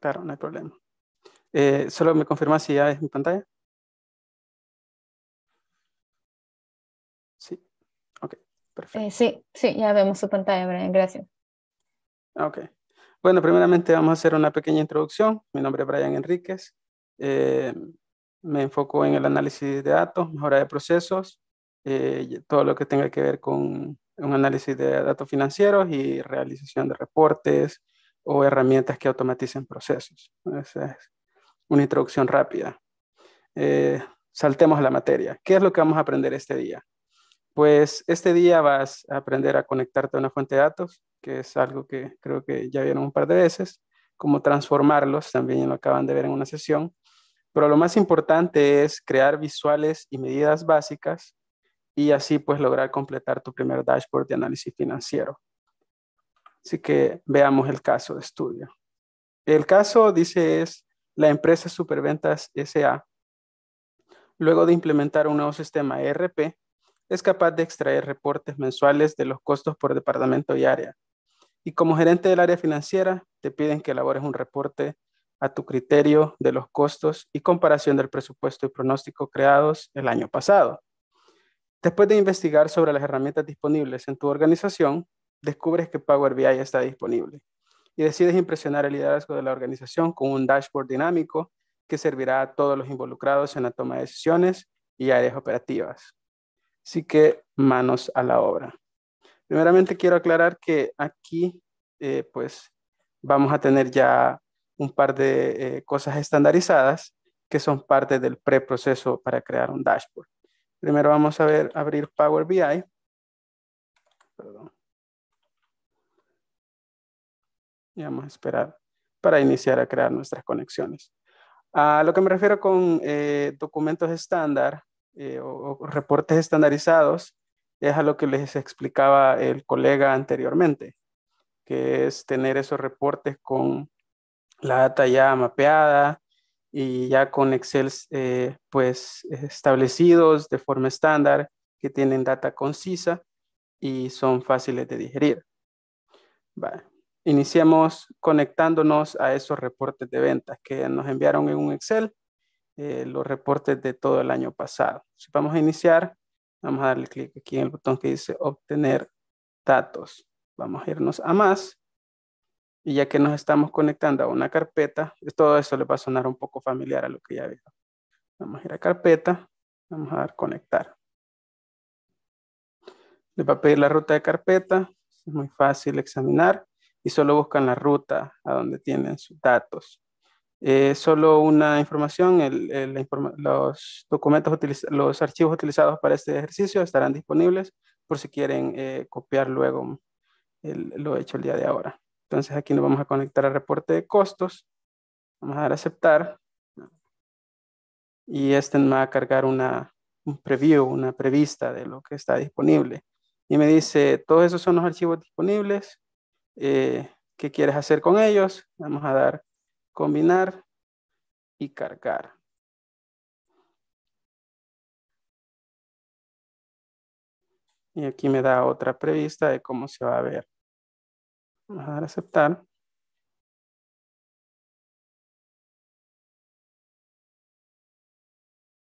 Claro, no hay problema. Eh, solo me confirma si ya es mi pantalla. Sí, ok, perfecto. Eh, sí, sí, ya vemos su pantalla, Brian, gracias. Ok. Bueno, primeramente vamos a hacer una pequeña introducción. Mi nombre es Brian Enríquez. Eh, me enfoco en el análisis de datos, mejora de procesos, todo lo que tenga que ver con un análisis de datos financieros y realización de reportes, o herramientas que automaticen procesos. Esa es una introducción rápida. Eh, saltemos a la materia. ¿Qué es lo que vamos a aprender este día? Pues este día vas a aprender a conectarte a una fuente de datos, que es algo que creo que ya vieron un par de veces, cómo transformarlos, también lo acaban de ver en una sesión. Pero lo más importante es crear visuales y medidas básicas y así pues lograr completar tu primer dashboard de análisis financiero. Así que veamos el caso de estudio. El caso, dice, es la empresa Superventas SA, luego de implementar un nuevo sistema ERP, es capaz de extraer reportes mensuales de los costos por departamento y área. Y como gerente del área financiera, te piden que elabores un reporte a tu criterio de los costos y comparación del presupuesto y pronóstico creados el año pasado. Después de investigar sobre las herramientas disponibles en tu organización, descubres que Power BI está disponible y decides impresionar el liderazgo de la organización con un dashboard dinámico que servirá a todos los involucrados en la toma de decisiones y áreas operativas. Así que manos a la obra. Primeramente quiero aclarar que aquí eh, pues vamos a tener ya un par de eh, cosas estandarizadas que son parte del preproceso para crear un dashboard. Primero vamos a ver abrir Power BI. Perdón. y vamos a esperar para iniciar a crear nuestras conexiones. A lo que me refiero con eh, documentos estándar eh, o, reportes estandarizados es a lo que les explicaba el colega anteriormente, que es tener esos reportes con la data ya mapeada y ya con Excel eh, pues establecidos de forma estándar que tienen data concisa y son fáciles de digerir. Vale. Iniciamos conectándonos a esos reportes de ventas que nos enviaron en un Excel, eh, los reportes de todo el año pasado. Si vamos a iniciar, vamos a darle clic aquí en el botón que dice obtener datos. Vamos a irnos a más. Y ya que nos estamos conectando a una carpeta, todo eso le va a sonar un poco familiar a lo que ya vimos. Vamos a ir a carpeta, vamos a dar conectar. Le va a pedir la ruta de carpeta, es muy fácil examinar y solo buscan la ruta a donde tienen sus datos. Eh, solo una información, los documentos, los archivos utilizados para este ejercicio estarán disponibles por si quieren eh, copiar luego lo hecho el día de ahora. Entonces aquí nos vamos a conectar al reporte de costos. Vamos a dar a aceptar. Y este nos va a cargar una, un preview, una prevista de lo que está disponible. Y me dice, todos esos son los archivos disponibles. Eh, qué quieres hacer con ellos. Vamos a dar combinar y cargar. Y aquí me da otra prevista de cómo se va a ver. Vamos a dar aceptar.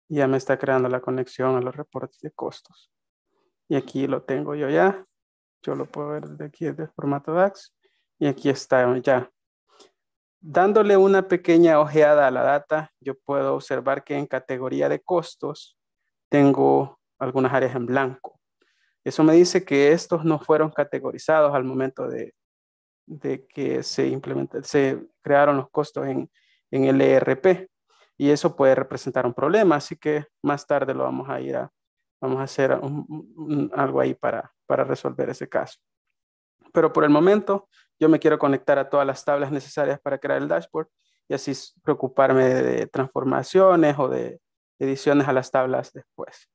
Ya me está creando la conexión a los reportes de costos. Y aquí lo tengo yo ya. Yo lo puedo ver de aquí, desde formato DAX. Y aquí está ya. Dándole una pequeña ojeada a la data, yo puedo observar que en categoría de costos tengo algunas áreas en blanco. Eso me dice que estos no fueron categorizados al momento de, que se, se crearon los costos en, en el ERP. Y eso puede representar un problema, así que más tarde lo vamos a ir a, Vamos a hacer algo ahí para, para resolver ese caso. Pero por el momento, yo me quiero conectar a todas las tablas necesarias para crear el dashboard y así preocuparme de transformaciones o de ediciones a las tablas después.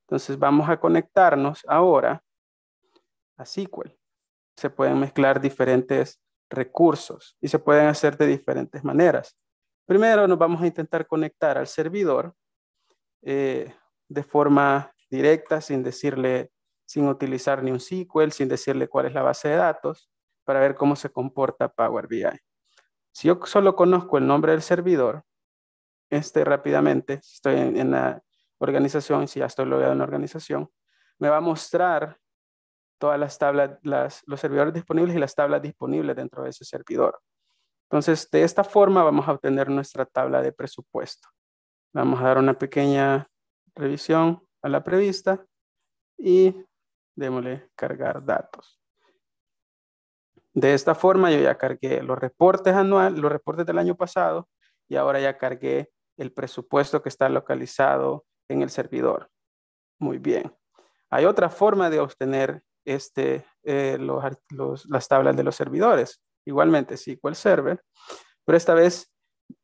Entonces vamos a conectarnos ahora a SQL. Se pueden mezclar diferentes recursos y se pueden hacer de diferentes maneras. Primero nos vamos a intentar conectar al servidor eh, de forma directa, sin decirle, sin utilizar ni un SQL, sin decirle cuál es la base de datos, para ver cómo se comporta Power BI. Si yo solo conozco el nombre del servidor, este rápidamente, estoy en, la organización, si ya estoy logueado en la organización, me va a mostrar todas las tablas, los servidores disponibles y las tablas disponibles dentro de ese servidor. Entonces, de esta forma vamos a obtener nuestra tabla de presupuesto. Vamos a dar una pequeña revisión a la prevista y démosle cargar datos. De esta forma yo ya cargué los reportes anuales, los reportes del año pasado y ahora ya cargué el presupuesto que está localizado en el servidor. Muy bien. Hay otra forma de obtener este, eh, los, las tablas de los servidores. Igualmente SQL Server, pero esta vez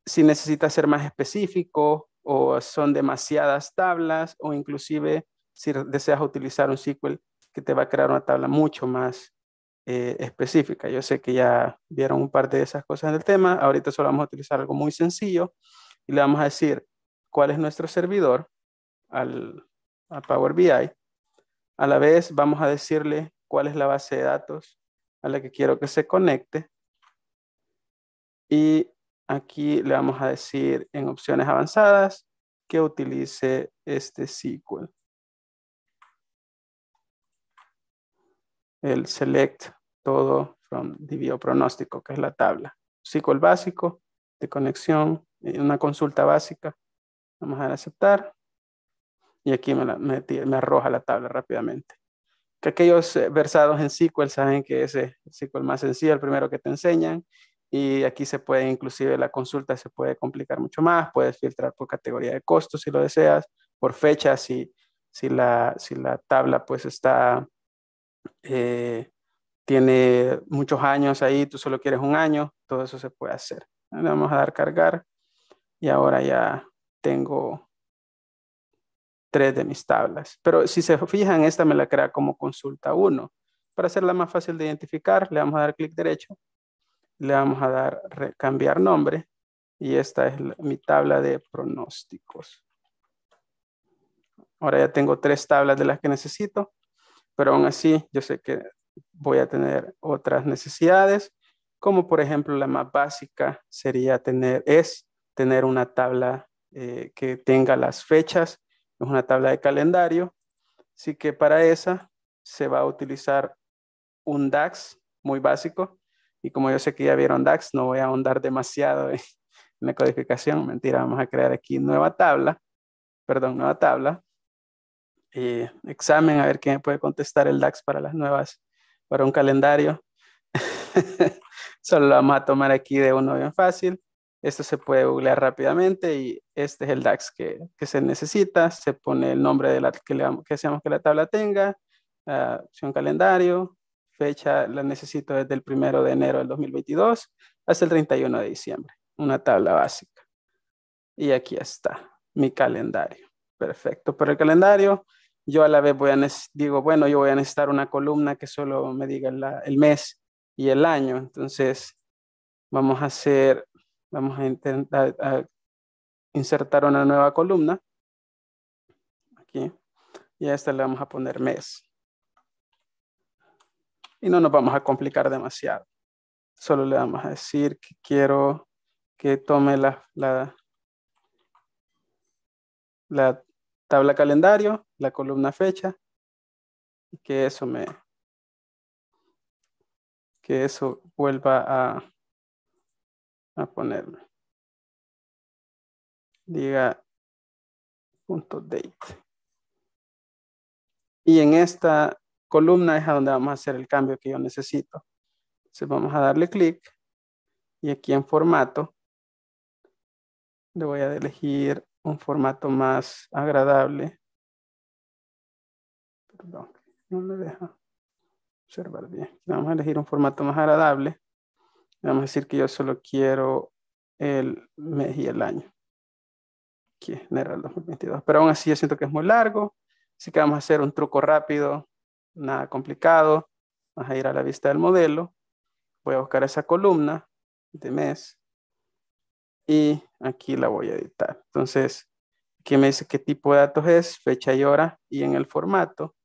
si necesita ser más específico o son demasiadas tablas o inclusive si deseas utilizar un SQL que te va a crear una tabla mucho más eh, específica. Yo sé que ya vieron un par de esas cosas del tema. Ahorita solo vamos a utilizar algo muy sencillo y le vamos a decir cuál es nuestro servidor al, Power BI. A la vez vamos a decirle cuál es la base de datos a la que quiero que se conecte. Y Aquí le vamos a decir en opciones avanzadas que utilice este SQL. El select todo from DBO pronóstico, que es la tabla. SQL básico de conexión, eh, una consulta básica. Vamos a aceptar. Y aquí me, arroja la tabla rápidamente que aquellos eh, versados en SQL saben que ese SQL más sencillo, el primero que te enseñan, y aquí se puede, inclusive la consulta se puede complicar mucho más, puedes filtrar por categoría de costos si lo deseas, por fecha si, si, la, si la tabla pues está, eh, tiene muchos años ahí, tú solo quieres un año, todo eso se puede hacer. Le vamos a dar cargar y ahora ya tengo tres de mis tablas. Pero si se fijan, esta me la crea como consulta 1. Para hacerla más fácil de identificar, le vamos a dar clic derecho le vamos a dar cambiar nombre y esta es mi tabla de pronósticos. Ahora ya tengo tres tablas de las que necesito, pero aún así yo sé que voy a tener otras necesidades, como por ejemplo la más básica sería tener, es tener una tabla eh, que tenga las fechas, es una tabla de calendario, así que para esa se va a utilizar un DAX muy básico, y como yo sé que ya vieron DAX, no voy a ahondar demasiado en, la codificación. Mentira, vamos a crear aquí nueva tabla. Perdón, nueva tabla. Eh, examen, a ver quién puede contestar el DAX para las nuevas, para un calendario. Solo vamos a tomar aquí de uno bien fácil. Esto se puede googlear rápidamente y este es el DAX que, se necesita. Se pone el nombre de la que, le, que, deseamos que la tabla tenga, opción calendario, fecha la necesito desde el primero de enero del 2022 hasta el 31 de diciembre. Una tabla básica. Y aquí está mi calendario. Perfecto. Pero el calendario, yo a la vez voy a digo, bueno, yo voy a necesitar una columna que solo me diga el mes y el año. Entonces, vamos a hacer, vamos a intentar insertar una nueva columna. Aquí. Y a esta le vamos a poner mes y no nos vamos a complicar demasiado. Solo le vamos a decir que quiero que tome la, la, tabla calendario, la columna fecha, y que eso me que eso vuelva a, a ponerme. Diga punto date. Y en esta columna es a donde vamos a hacer el cambio que yo necesito. Entonces vamos a darle clic y aquí en formato le voy a elegir un formato más agradable. Perdón, no me deja observar bien. Vamos a elegir un formato más agradable. Vamos a decir que yo solo quiero el mes y el año. Aquí, enero del 2022. Pero aún así yo siento que es muy largo. Así que vamos a hacer un truco rápido nada complicado, vas a ir a la vista del modelo, voy a buscar esa columna de mes y aquí la voy a editar. Entonces, aquí me dice qué tipo de datos es, fecha y hora y en el formato.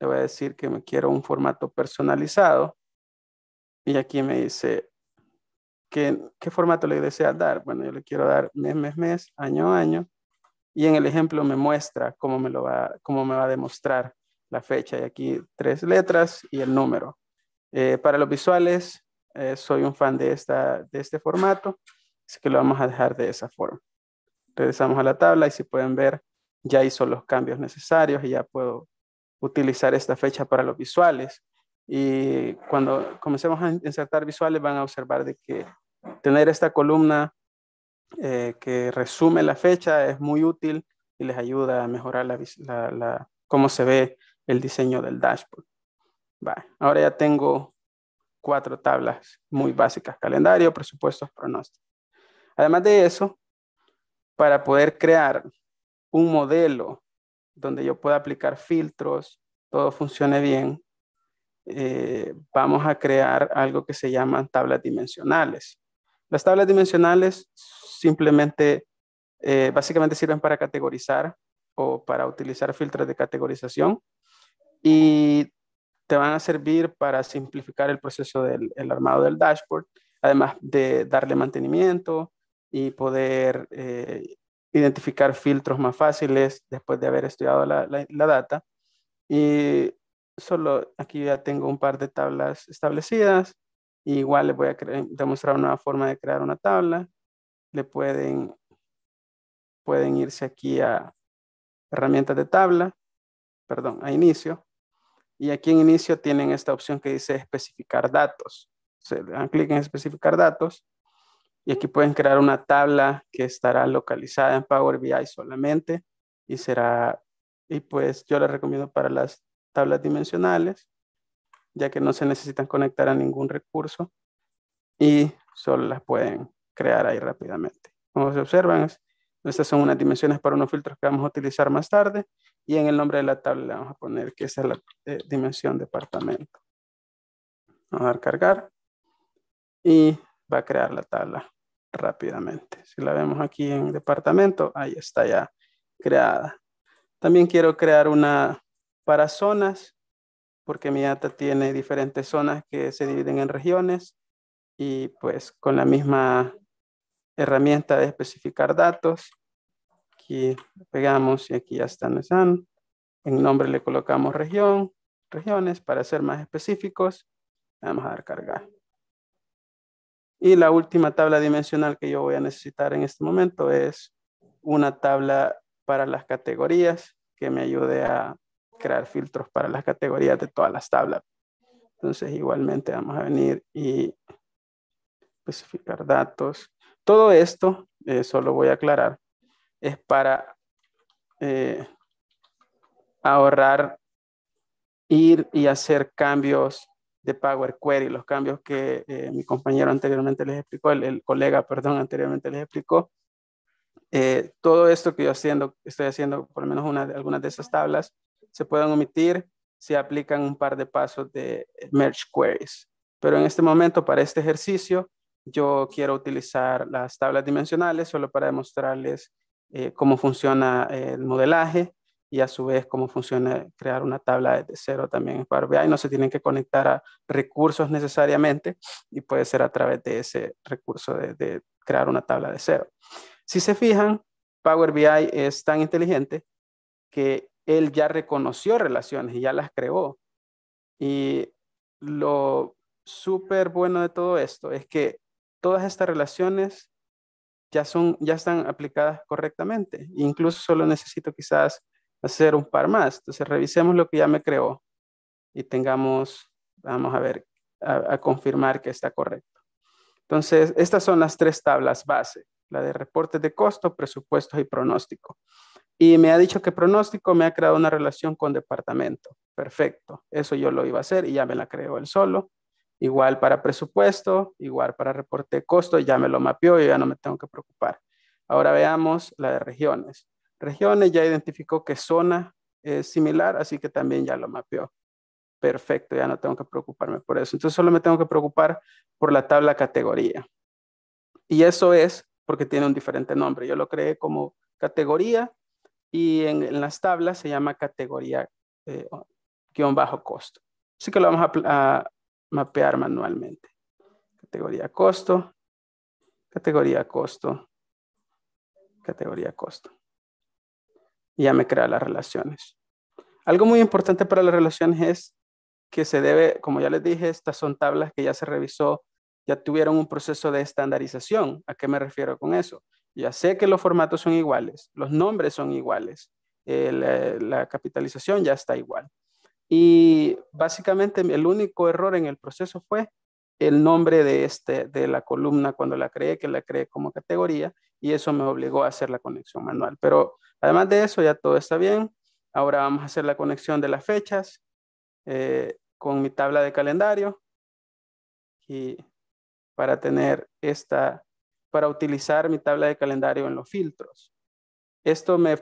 Le voy a decir que me quiero un formato personalizado y aquí me dice qué, qué formato le desea dar. Bueno, yo le quiero dar mes, mes, mes, año, año y en el ejemplo me muestra cómo me, lo va, cómo me va a demostrar la fecha y aquí tres letras y el número. Eh, para los visuales, eh, soy un fan de, esta, de este formato, así que lo vamos a dejar de esa forma. Regresamos a la tabla y si pueden ver, ya hizo los cambios necesarios y ya puedo utilizar esta fecha para los visuales. Y cuando comencemos a insertar visuales van a observar de que tener esta columna eh, que resume la fecha es muy útil y les ayuda a mejorar la, cómo se ve el diseño del dashboard. Ahora ya tengo cuatro tablas muy básicas, calendario, presupuestos, pronóstico. Además de eso, para poder crear un modelo donde yo pueda aplicar filtros, todo funcione bien, eh, vamos a crear algo que se llaman tablas dimensionales. Las tablas dimensionales simplemente, eh, básicamente sirven para categorizar o para utilizar filtros de categorización y te van a servir para simplificar el proceso del armado del dashboard, además de darle mantenimiento y poder eh, identificar filtros más fáciles después de haber estudiado la, la, data. Y solo aquí ya tengo un par de tablas establecidas. igual les voy a demostrar una forma de crear una tabla. Le pueden, pueden irse aquí a herramientas de tabla, perdón, a inicio. Y aquí en inicio tienen esta opción que dice especificar datos. Se dan clic en especificar datos y aquí pueden crear una tabla que estará localizada en Power BI solamente y será, y pues yo la recomiendo para las tablas dimensionales, ya que no se necesitan conectar a ningún recurso y solo las pueden crear ahí rápidamente. Como se observan, estas son unas dimensiones para unos filtros que vamos a utilizar más tarde y en el nombre de la tabla le vamos a poner que esa es la eh, dimensión departamento. Vamos a dar cargar. Y va a crear la tabla rápidamente. Si la vemos aquí en departamento, ahí está ya creada. También quiero crear una para zonas, porque mi data tiene diferentes zonas que se dividen en regiones y pues con la misma herramienta de especificar datos, y pegamos y aquí ya están. Mesan. En nombre le colocamos región, regiones para ser más específicos. Vamos a dar cargar. Y la última tabla dimensional que yo voy a necesitar en este momento es una tabla para las categorías que me ayude a crear filtros para las categorías de todas las tablas. Entonces igualmente vamos a venir y especificar datos. Todo esto, eh, solo voy a aclarar, es para eh, ahorrar ir y hacer cambios de Power Query, los cambios que eh, mi compañero anteriormente les explicó, el, colega, perdón, anteriormente les explicó. Eh, todo esto que yo haciendo, estoy haciendo, por lo menos una, algunas de esas tablas, se pueden omitir si aplican un par de pasos de merge queries. Pero en este momento, para este ejercicio, yo quiero utilizar las tablas dimensionales solo para demostrarles eh, cómo funciona el modelaje y a su vez cómo funciona crear una tabla de cero también en Power BI. No se tienen que conectar a recursos necesariamente y puede ser a través de ese recurso de, de crear una tabla de cero. Si se fijan, Power BI es tan inteligente que él ya reconoció relaciones y ya las creó. Y lo súper bueno de todo esto es que todas estas relaciones ya, están aplicadas correctamente. incluso solo necesito quizás hacer un par más. Entonces revisemos lo que ya me creó y tengamos, vamos a ver, a, confirmar que está correcto. Entonces, estas son las tres tablas base, la de reportes de costo, presupuesto y pronóstico. Y me ha dicho que pronóstico me ha creado una relación con departamento. Perfecto, eso yo lo iba a hacer y ya me la creó él solo igual para presupuesto, igual para reporte de costo, ya me lo mapeó, y ya no me tengo que preocupar. Ahora veamos la de regiones. Regiones ya identificó que zona es similar, así que también ya lo mapeó. Perfecto, ya no tengo que preocuparme por eso. Entonces solo me tengo que preocupar por la tabla categoría. Y eso es porque tiene un diferente nombre. Yo lo creé como categoría y en, las tablas se llama categoría eh, bajo costo. Así que lo vamos a mapear manualmente. Categoría costo, categoría costo, categoría costo. Y ya me crea las relaciones. Algo muy importante para las relaciones es que se debe, como ya les dije, estas son tablas que ya se revisó, ya tuvieron un proceso de estandarización. ¿A qué me refiero con eso? Ya sé que los formatos son iguales, los nombres son iguales, eh, la capitalización ya está igual. Y básicamente el único error en el proceso fue el nombre de, este, de la columna cuando la creé, que la creé como categoría, y eso me obligó a hacer la conexión manual. Pero además de eso, ya todo está bien. Ahora vamos a hacer la conexión de las fechas eh, con mi tabla de calendario y para tener esta, para utilizar mi tabla de calendario en los filtros. Esto me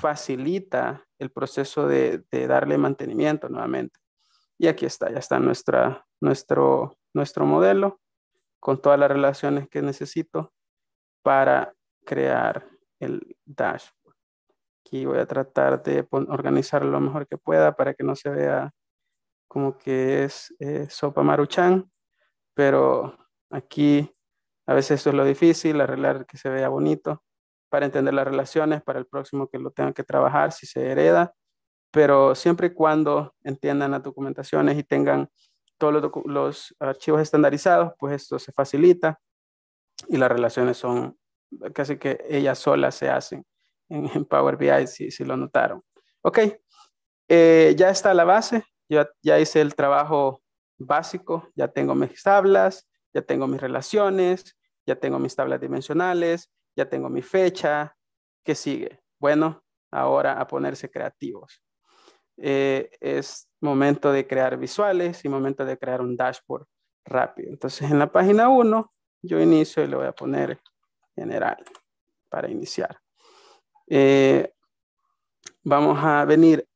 facilita el proceso de, darle mantenimiento nuevamente. Y aquí está, ya está nuestra, nuestro, nuestro modelo con todas las relaciones que necesito para crear el dashboard. Aquí voy a tratar de organizar lo mejor que pueda para que no se vea como que es eh, sopa maruchan, pero aquí a veces eso es lo difícil, arreglar que se vea bonito para entender las relaciones, para el próximo que lo tenga que trabajar, si se hereda, pero siempre y cuando entiendan las documentaciones y tengan todos los, archivos estandarizados, pues esto se facilita y las relaciones son casi que ellas solas se hacen en, Power BI, si, lo notaron. Ok, eh, ya está la base, ya hice el trabajo básico, ya tengo mis tablas, ya tengo mis relaciones, ya tengo mis tablas dimensionales, ya tengo mi fecha, ¿qué sigue? Bueno, ahora a ponerse creativos. Eh, es momento de crear visuales y momento de crear un dashboard rápido. Entonces en la página 1 yo inicio y le voy a poner general para iniciar. Eh, vamos a venir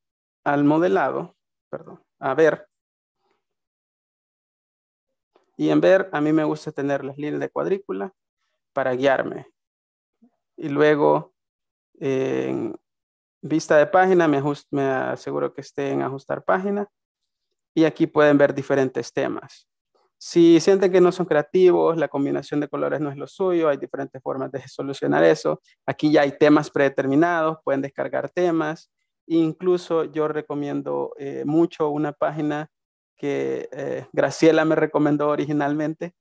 al modelado, perdón, a ver. Y en ver, a mí me gusta tener las líneas de cuadrícula para guiarme y luego eh, en vista de página me, aseguro que esté en ajustar página y aquí pueden ver diferentes temas. Si sienten que no son creativos, la combinación de colores no es lo suyo, hay diferentes formas de solucionar eso. Aquí ya hay temas predeterminados, pueden descargar temas. Incluso yo recomiendo eh, mucho una página que eh, Graciela me recomendó originalmente,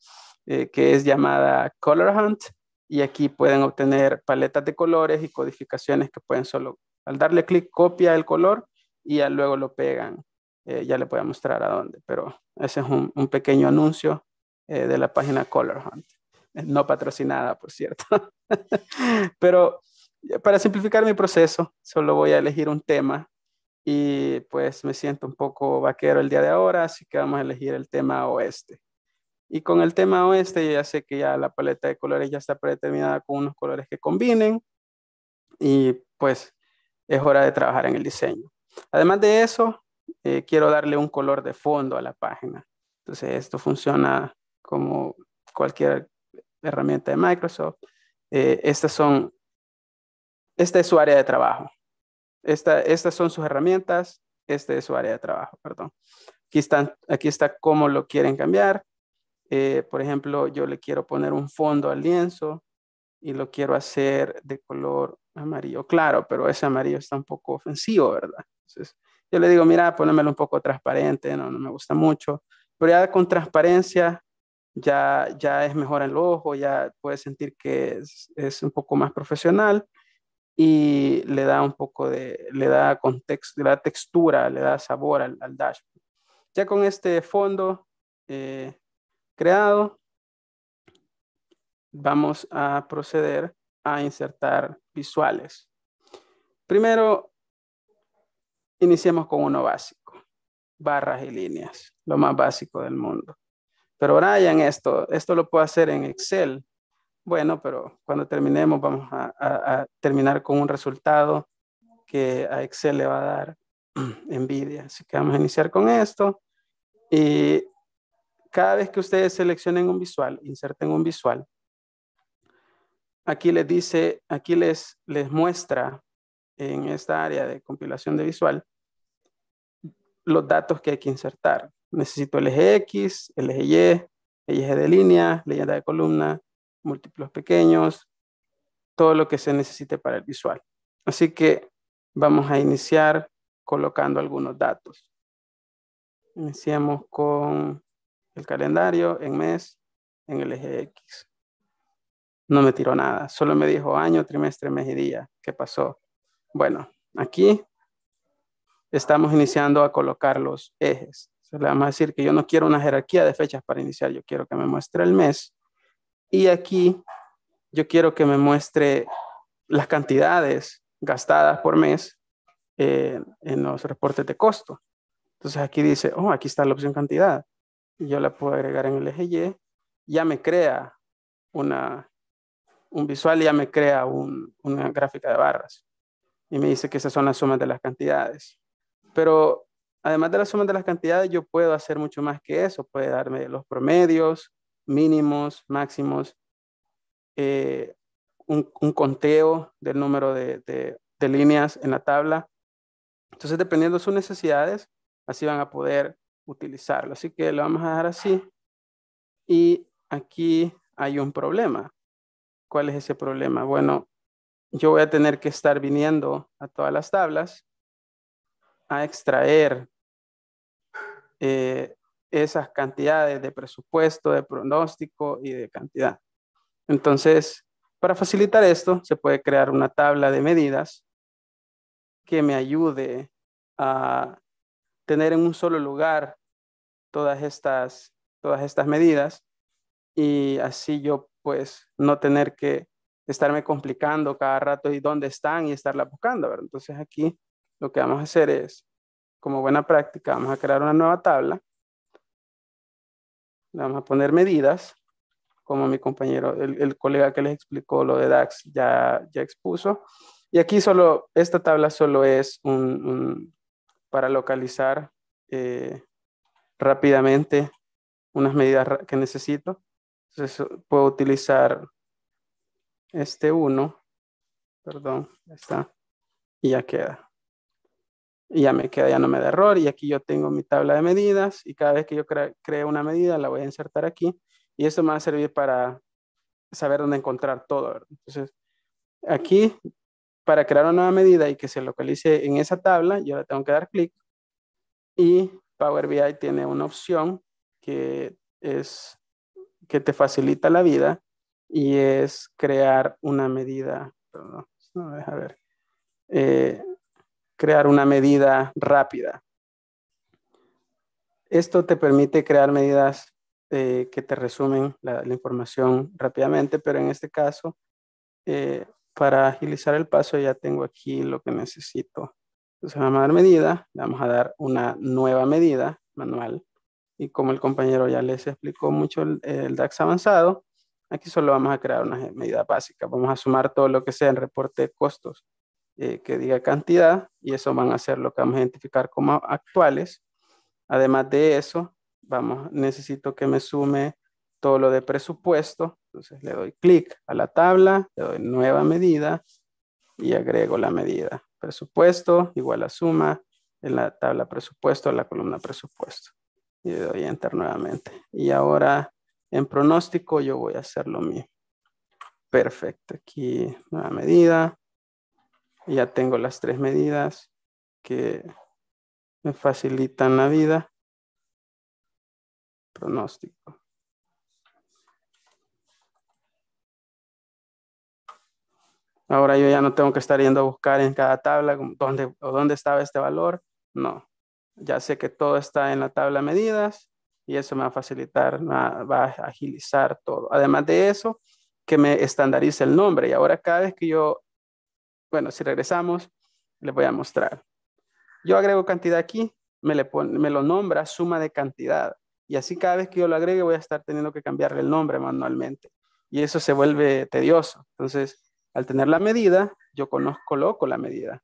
que es llamada Color Hunt y aquí pueden obtener paletas de colores y codificaciones que pueden solo, al darle clic, copia el color y ya luego lo pegan. Eh, ya le voy a mostrar a dónde, pero ese es un, pequeño anuncio eh, de la página Color Hunt. Eh, no patrocinada, por cierto. pero para simplificar mi proceso, solo voy a elegir un tema y pues me siento un poco vaquero el día de ahora, así que vamos a elegir el tema oeste. Y con el tema oeste ya sé que ya la paleta de colores ya está predeterminada con unos colores que combinen y pues es hora de trabajar en el diseño. Además de eso, eh, quiero darle un color de fondo a la página. Entonces esto funciona como cualquier herramienta de Microsoft. Eh, estas son, esta es su área de trabajo. estas son sus herramientas, este es su área de trabajo, perdón. Aquí, aquí está cómo lo quieren cambiar, eh, por ejemplo, yo le quiero poner un fondo al lienzo y lo quiero hacer de color amarillo claro, pero ese amarillo está un poco ofensivo, ¿verdad? Entonces, yo le digo, mira, ponémelo un poco transparente, no, me gusta mucho, pero ya con transparencia ya, ya es mejor en el ojo, ya puedes sentir que es, un poco más profesional y le da un poco de, le da contexto, le da textura, le da sabor al, al dashboard. Ya con este fondo, eh, creado, vamos a proceder a insertar visuales. Primero, iniciemos con uno básico, barras y líneas, lo más básico del mundo. Pero Brian, esto, esto lo puedo hacer en Excel. Bueno, pero cuando terminemos vamos a, a terminar con un resultado que a Excel le va a dar envidia. Así que vamos a iniciar con esto. Y cada vez que ustedes seleccionen un visual, inserten un visual, aquí les dice, aquí les, les muestra en esta área de compilación de visual los datos que hay que insertar. Necesito el eje X, el eje Y, el eje de línea, leyenda de columna, múltiplos pequeños, todo lo que se necesite para el visual. Así que vamos a iniciar colocando algunos datos. Iniciamos con el calendario en mes en el eje X. No me tiró nada, solo me dijo año, trimestre, mes y día. ¿Qué pasó? Bueno, aquí estamos iniciando a colocar los ejes. le vamos a decir que yo no quiero una jerarquía de fechas para iniciar, yo quiero que me muestre el mes. Y aquí yo quiero que me muestre las cantidades gastadas por mes eh, en los reportes de costo. Entonces aquí dice, oh, aquí está la opción cantidad yo la puedo agregar en el eje Y, ya me crea una, un visual, ya me crea una gráfica de barras. Y me dice que esas son las sumas de las cantidades. Pero además de las sumas de las cantidades, yo puedo hacer mucho más que eso. Puede darme los promedios, mínimos, máximos, eh, un, conteo del número de, de líneas en la tabla. Entonces, dependiendo de sus necesidades, así van a poder utilizarlo. Así que lo vamos a dejar así. Y aquí hay un problema. ¿Cuál es ese problema? Bueno, yo voy a tener que estar viniendo a todas las tablas a extraer eh, esas cantidades de presupuesto, de pronóstico y de cantidad. Entonces, para facilitar esto, se puede crear una tabla de medidas que me ayude a tener en un solo lugar todas estas, todas estas medidas y así yo pues no tener que estarme complicando cada rato y dónde están y estarla buscando. Entonces aquí lo que vamos a hacer es, como buena práctica, vamos a crear una nueva tabla. vamos a poner medidas, como mi compañero, el, colega que les explicó lo de DAX ya, ya expuso. Y aquí solo, esta tabla solo es un para localizar eh, rápidamente unas medidas que necesito. Entonces puedo utilizar este uno, perdón, está, y ya queda. Y ya me queda, ya no me da error. Y aquí yo tengo mi tabla de medidas y cada vez que yo una medida la voy a insertar aquí. Y esto me va a servir para saber dónde encontrar todo. Entonces, aquí para crear una nueva medida y que se localice en esa tabla, yo le tengo que dar clic y Power BI tiene una opción que es que te facilita la vida y es crear una medida, eh, crear una medida rápida. Esto te permite crear medidas eh, que te resumen la, información rápidamente, pero en este caso eh, para agilizar el paso ya tengo aquí lo que necesito. Entonces vamos a dar medida, vamos a dar una nueva medida manual. Y como el compañero ya les explicó mucho el, DAX avanzado, aquí solo vamos a crear una medida básica. Vamos a sumar todo lo que sea en reporte de costos eh, que diga cantidad y eso van a ser lo que vamos a identificar como actuales. Además de eso, necesito que me sume todo lo de presupuesto entonces le doy clic a la tabla, le doy nueva medida y agrego la medida. Presupuesto igual a suma en la tabla presupuesto, a la columna presupuesto. Y le doy enter nuevamente. Y ahora en pronóstico yo voy a hacer lo mismo. Perfecto. Aquí nueva medida. Ya tengo las tres medidas que me facilitan la vida. Pronóstico. Ahora yo ya no tengo que estar yendo a buscar en cada tabla dónde, o dónde estaba este valor. No, ya sé que todo está en la tabla medidas y eso me va a facilitar, va a agilizar todo. Además de eso, que me estandarice el nombre. Y ahora cada vez que yo, bueno, si regresamos, les voy a mostrar. Yo agrego cantidad aquí, me, le me lo nombra suma de cantidad. Y así cada vez que yo lo agregue voy a estar teniendo que cambiarle el nombre manualmente. Y eso se vuelve tedioso. Entonces, al tener la medida, yo conozco, coloco la medida.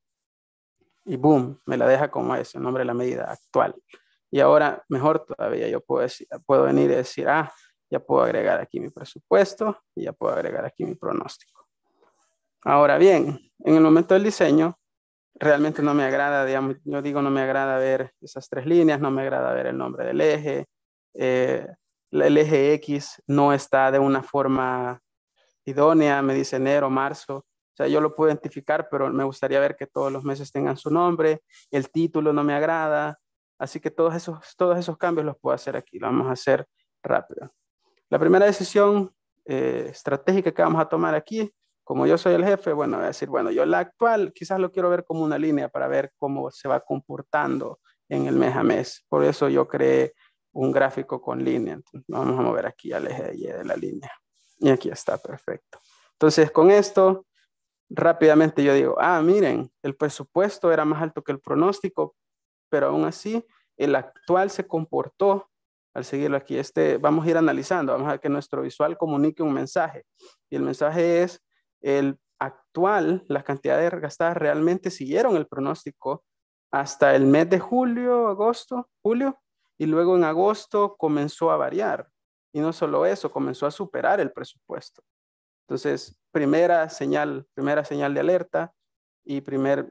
Y boom, me la deja como es, el nombre de la medida actual. Y ahora, mejor todavía, yo puedo, puedo venir y decir, ah, ya puedo agregar aquí mi presupuesto y ya puedo agregar aquí mi pronóstico. Ahora bien, en el momento del diseño, realmente no me agrada, digamos, yo digo no me agrada ver esas tres líneas, no me agrada ver el nombre del eje, eh, el eje X no está de una forma idónea, me dice enero, marzo. O sea, yo lo puedo identificar, pero me gustaría ver que todos los meses tengan su nombre, el título no me agrada. Así que todos esos, todos esos cambios los puedo hacer aquí, lo vamos a hacer rápido. La primera decisión eh, estratégica que vamos a tomar aquí, como yo soy el jefe, bueno, voy a decir, bueno, yo la actual quizás lo quiero ver como una línea para ver cómo se va comportando en el mes a mes. Por eso yo creé un gráfico con línea. Entonces, vamos a mover aquí al eje de la línea. Y aquí está, perfecto. Entonces, con esto, rápidamente yo digo, ah, miren, el presupuesto era más alto que el pronóstico, pero aún así, el actual se comportó al seguirlo aquí. Este, vamos a ir analizando, vamos a que nuestro visual comunique un mensaje. Y el mensaje es, el actual, las cantidades gastadas realmente siguieron el pronóstico hasta el mes de julio, agosto, julio, y luego en agosto comenzó a variar. Y no solo eso, comenzó a superar el presupuesto. Entonces, primera señal, primera señal de alerta y primer,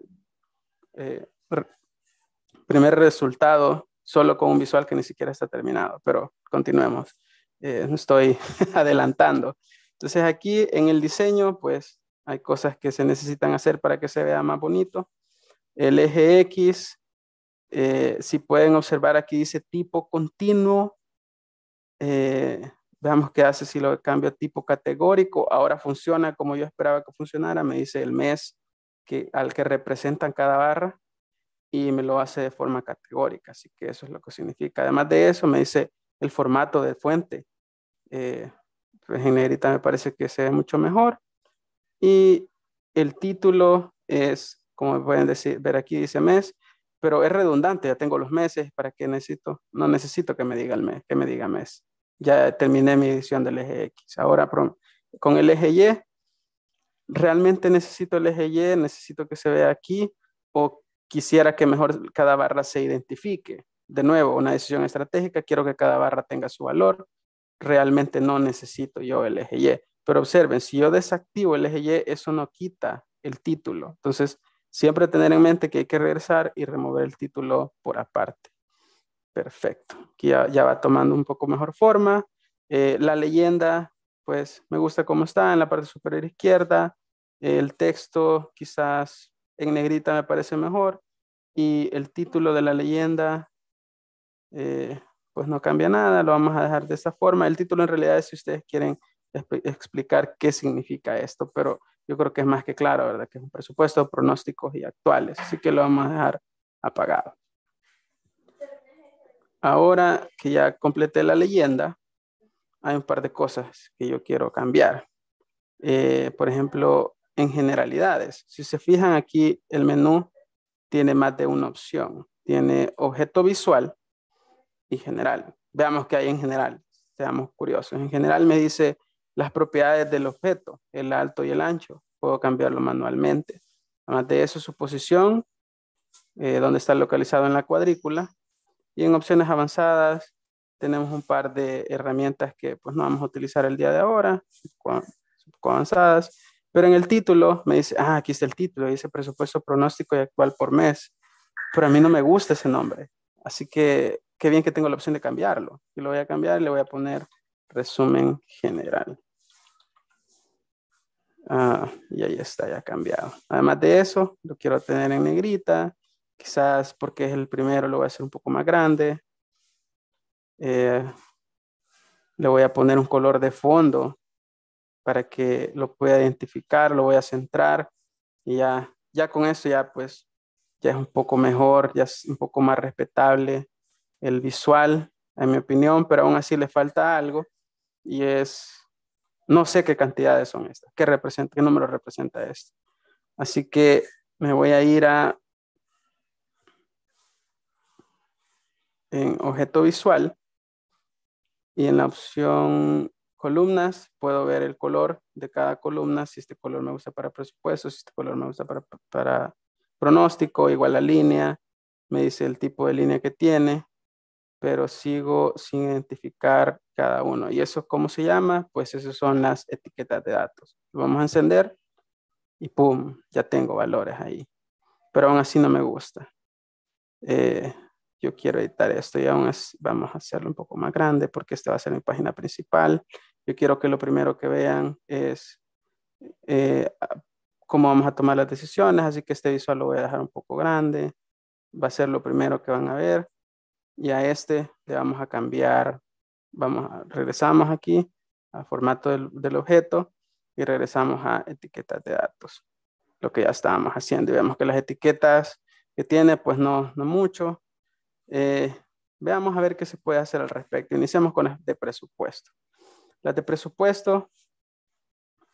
eh, primer resultado solo con un visual que ni siquiera está terminado, pero continuemos. Eh, estoy adelantando. Entonces aquí en el diseño, pues hay cosas que se necesitan hacer para que se vea más bonito. El eje X, eh, si pueden observar aquí dice tipo continuo, eh, veamos qué hace si lo cambio a tipo categórico. Ahora funciona como yo esperaba que funcionara. Me dice el mes que, al que representan cada barra y me lo hace de forma categórica. Así que eso es lo que significa. Además de eso, me dice el formato de fuente. Eh, pues, me parece que se ve mucho mejor. Y el título es, como pueden decir, ver aquí dice mes, pero es redundante, ya tengo los meses, ¿para qué necesito? No necesito que me diga el mes, que me diga mes ya terminé mi edición del eje X. Ahora con el eje Y, realmente necesito el eje Y, necesito que se vea aquí, o quisiera que mejor cada barra se identifique. De nuevo, una decisión estratégica, quiero que cada barra tenga su valor, realmente no necesito yo el eje Y. Pero observen, si yo desactivo el eje Y, eso no quita el título. Entonces, siempre tener en mente que hay que regresar y remover el título por aparte. Perfecto. Aquí ya, va tomando un poco mejor forma. Eh, la leyenda, pues me gusta cómo está en la parte superior izquierda. El texto quizás en negrita me parece mejor. Y el título de la leyenda, eh, pues no cambia nada, lo vamos a dejar de esa forma. El título en realidad es si ustedes quieren explicar qué significa esto, pero yo creo que es más que claro, ¿verdad? Que es un presupuesto, pronósticos y actuales, así que lo vamos a dejar apagado. Ahora que ya completé la leyenda, hay un par de cosas que yo quiero cambiar. Eh, por ejemplo, en generalidades. Si se fijan aquí, el menú tiene más de una opción. Tiene objeto visual y general. Veamos qué hay en general. Seamos curiosos. En general me dice las propiedades del objeto, el alto y el ancho. Puedo cambiarlo manualmente. Además de eso, su posición, eh, donde está localizado en la cuadrícula, y en opciones avanzadas tenemos un par de herramientas que pues no vamos a utilizar el día de ahora, un poco avanzadas, pero en el título me dice, ah, aquí está el título, dice presupuesto pronóstico y actual por mes, pero a mí no me gusta ese nombre, así que qué bien que tengo la opción de cambiarlo. Y lo voy a cambiar y le voy a poner resumen general. Ah, y ahí está, ya cambiado. Además de eso, lo quiero tener en negrita quizás porque es el primero lo voy a hacer un poco más grande. Eh, le voy a poner un color de fondo para que lo pueda identificar, lo voy a centrar y ya, ya con eso ya pues ya es un poco mejor, ya es un poco más respetable el visual, en mi opinión, pero aún así le falta algo y es, no sé qué cantidades son estas, qué, representa, qué número representa esto. Así que me voy a ir a en objeto visual y en la opción columnas puedo ver el color de cada columna, si este color me gusta para presupuesto, si este color me gusta para, para pronóstico, igual a línea, me dice el tipo de línea que tiene, pero sigo sin identificar cada uno. ¿Y eso cómo se llama? Pues esas son las etiquetas de datos. vamos a encender y ¡pum! Ya tengo valores ahí. Pero aún así no me gusta. Eh, yo quiero editar esto y aún vamos a hacerlo un poco más grande porque este va a ser mi página principal. Yo quiero que lo primero que vean es eh, cómo vamos a tomar las decisiones, así que este visual lo voy a dejar un poco grande. Va a ser lo primero que van a ver. Y a este le vamos a cambiar, vamos regresamos aquí a formato del, objeto y regresamos a etiquetas de datos. Lo que ya estábamos haciendo y vemos que las etiquetas que tiene, pues no, no mucho. Eh, veamos a ver qué se puede hacer al respecto. Iniciamos con las de presupuesto. Las de presupuesto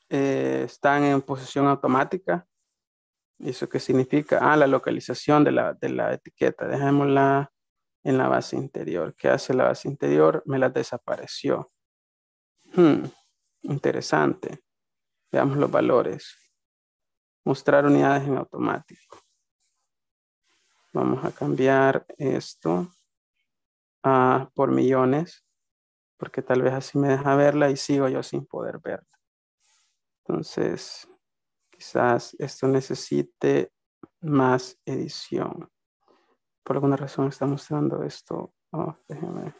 eh, están en posición automática. eso qué significa? Ah, la localización de la, de la etiqueta. Dejémosla en la base interior. ¿Qué hace la base interior? Me la desapareció. Hmm, interesante. Veamos los valores. Mostrar unidades en automático. Vamos a cambiar esto a por millones, porque tal vez así me deja verla y sigo yo sin poder verla. Entonces, quizás esto necesite más edición. Por alguna razón está mostrando esto. Oh, déjeme,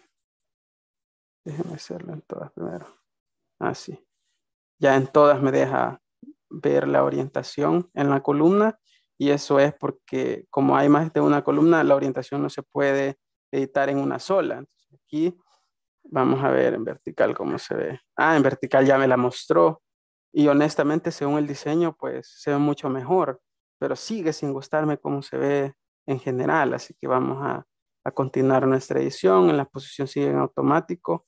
déjeme hacerlo en todas primero. Así. Ah, ya en todas me deja ver la orientación en la columna y eso es porque como hay más de una columna, la orientación no se puede editar en una sola. aquí vamos a ver en vertical cómo se ve. Ah, en vertical ya me la mostró y honestamente según el diseño pues se ve mucho mejor, pero sigue sin gustarme cómo se ve en general, así que vamos a, continuar nuestra edición, en la posición sigue en automático,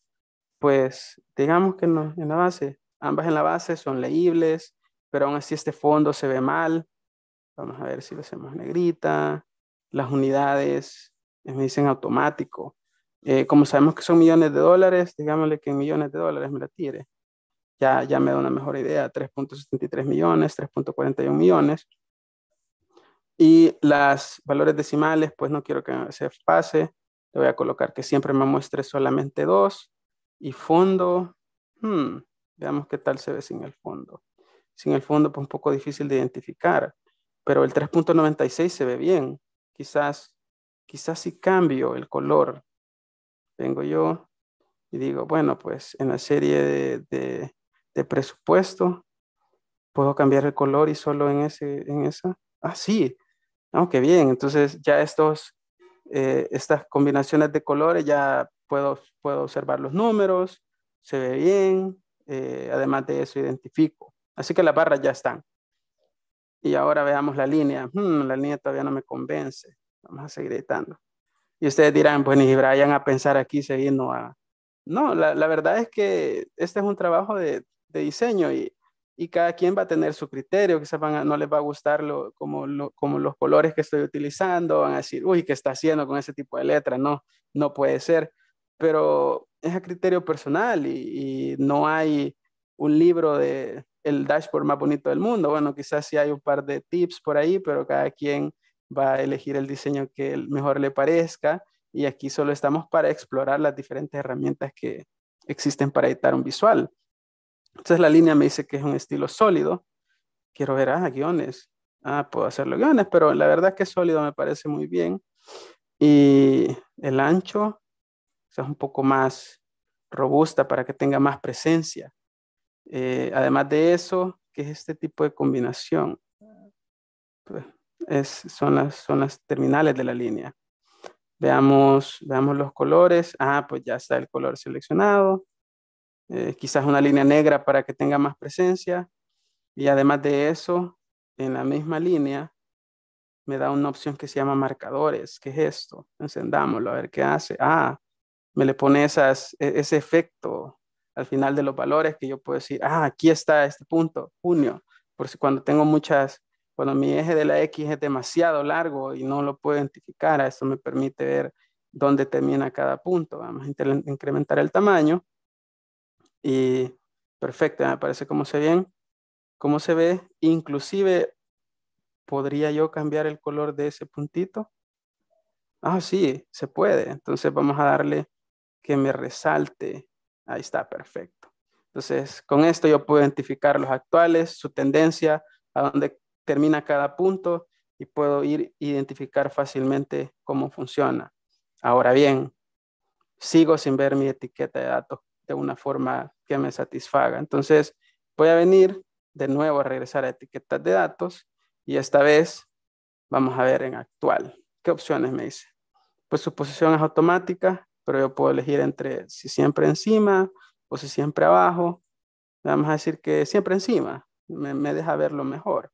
pues digamos que en la base, ambas en la base son leíbles, pero aún así este fondo se ve mal, Vamos a ver si lo hacemos negrita. Las unidades, eh, me dicen automático. Eh, como sabemos que son millones de dólares, digámosle que en millones de dólares me la tire. Ya, ya me da una mejor idea, 3.73 millones, 3.41 millones. Y las valores decimales, pues no quiero que se pase. Le voy a colocar que siempre me muestre solamente dos. Y fondo, hmm, veamos qué tal se ve sin el fondo. Sin el fondo, pues un poco difícil de identificar pero el 3.96 se ve bien. Quizás, quizás si cambio el color, vengo yo y digo, bueno, pues en la serie de, de, presupuesto puedo cambiar el color y solo en, ese, en esa. Ah, sí, aunque bien. Entonces ya estos, eh, estas combinaciones de colores ya puedo, puedo observar los números, se ve bien. Eh, además de eso, identifico. Así que las barras ya están. Y ahora veamos la línea. Hmm, la línea todavía no me convence. Vamos a seguir editando. Y ustedes dirán, pues ni Brian a pensar aquí seguir, no a... No, la, verdad es que este es un trabajo de, diseño y, cada quien va a tener su criterio, quizás van no les va a gustar como, como los colores que estoy utilizando, van a decir, uy, ¿qué está haciendo con ese tipo de letra? No, no puede ser. Pero es a criterio personal y no hay un libro de, el dashboard más bonito del mundo. Bueno, quizás si hay un par de tips por ahí, pero cada quien va a elegir el diseño que mejor le parezca. Y aquí solo estamos para explorar las diferentes herramientas que existen para editar un visual. Entonces la línea me dice que es un estilo sólido. Quiero ver, a ah, guiones. Ah, puedo hacerlo guiones, pero la verdad que sólido me parece muy bien. Y el ancho es un poco más robusta para que tenga más presencia. Eh, además de eso, que es este tipo de combinación, pues, es, son, las, son terminales de la línea. Veamos, veamos los colores. Ah, pues ya está el color seleccionado. Eh, quizás una línea negra para que tenga más presencia. Y además de eso, en la misma línea, me da una opción que se llama marcadores. ¿Qué es esto? Encendámoslo, a ver qué hace. Ah, me le pone esas, e-, ese efecto al final de los valores que yo puedo decir, ah, aquí está este punto, junio, por si cuando tengo muchas, cuando mi eje de la X es demasiado largo y no lo puedo identificar, a esto me permite ver dónde termina cada punto. Vamos a incrementar el tamaño y perfecto, me parece como se ve, cómo se ve, inclusive podría yo cambiar el color de ese puntito. Ah, sí, se puede. Entonces vamos a darle que me resalte Ahí está, perfecto. Entonces, con esto yo puedo identificar los actuales, su tendencia, a dónde termina cada punto y puedo ir identificar fácilmente cómo funciona. Ahora bien, sigo sin ver mi etiqueta de datos de una forma que me satisfaga. Entonces, voy a venir de nuevo a regresar a etiquetas de datos y esta vez vamos a ver en actual. ¿Qué opciones me dice? Pues su posición es automática, pero yo puedo elegir entre si siempre encima o si siempre abajo. Vamos a decir que siempre encima, me, me deja verlo mejor.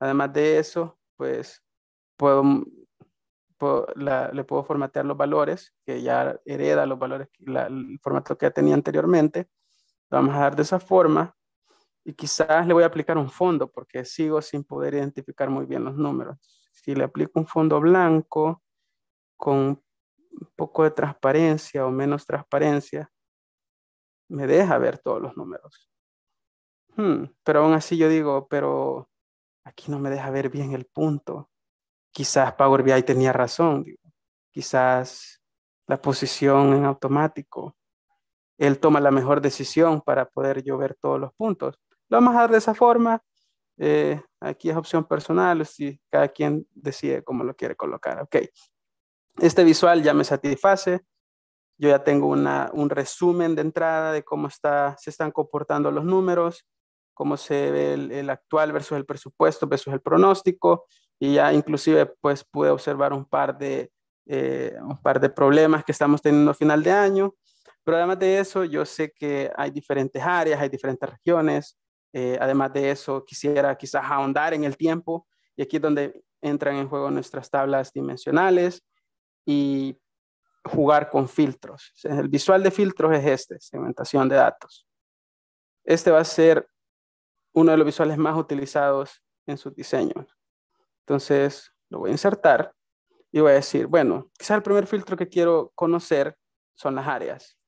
Además de eso, pues puedo, le puedo formatear los valores, que ya hereda los valores, la, el formato que ya tenía anteriormente. vamos a dar de esa forma y quizás le voy a aplicar un fondo porque sigo sin poder identificar muy bien los números. Si le aplico un fondo blanco con un poco de transparencia o menos transparencia, me deja ver todos los números. Hmm, pero aún así yo digo, pero aquí no me deja ver bien el punto. Quizás Power BI tenía razón, digo. quizás la posición en automático. Él toma la mejor decisión para poder yo ver todos los puntos. Lo vamos a dar de esa forma. Eh, aquí es opción personal, si cada quien decide cómo lo quiere colocar. Ok, este visual ya me satisface. Yo ya tengo un resumen de entrada de cómo está, se están comportando los números, cómo se ve el, actual versus el presupuesto versus el pronóstico. Y ya inclusive pues pude observar un par de, eh, un par de problemas que estamos teniendo a final de año. Pero además de eso, yo sé que hay diferentes áreas, hay diferentes regiones. Eh, además de eso, quisiera quizás ahondar en el tiempo y aquí es donde entran en juego nuestras tablas dimensionales y jugar con filtros. El visual de filtros es este, segmentación de datos. Este va a ser uno de los visuales más utilizados en sus diseños. Entonces, lo voy a insertar y voy a decir, bueno, quizás el primer filtro que quiero conocer son las áreas.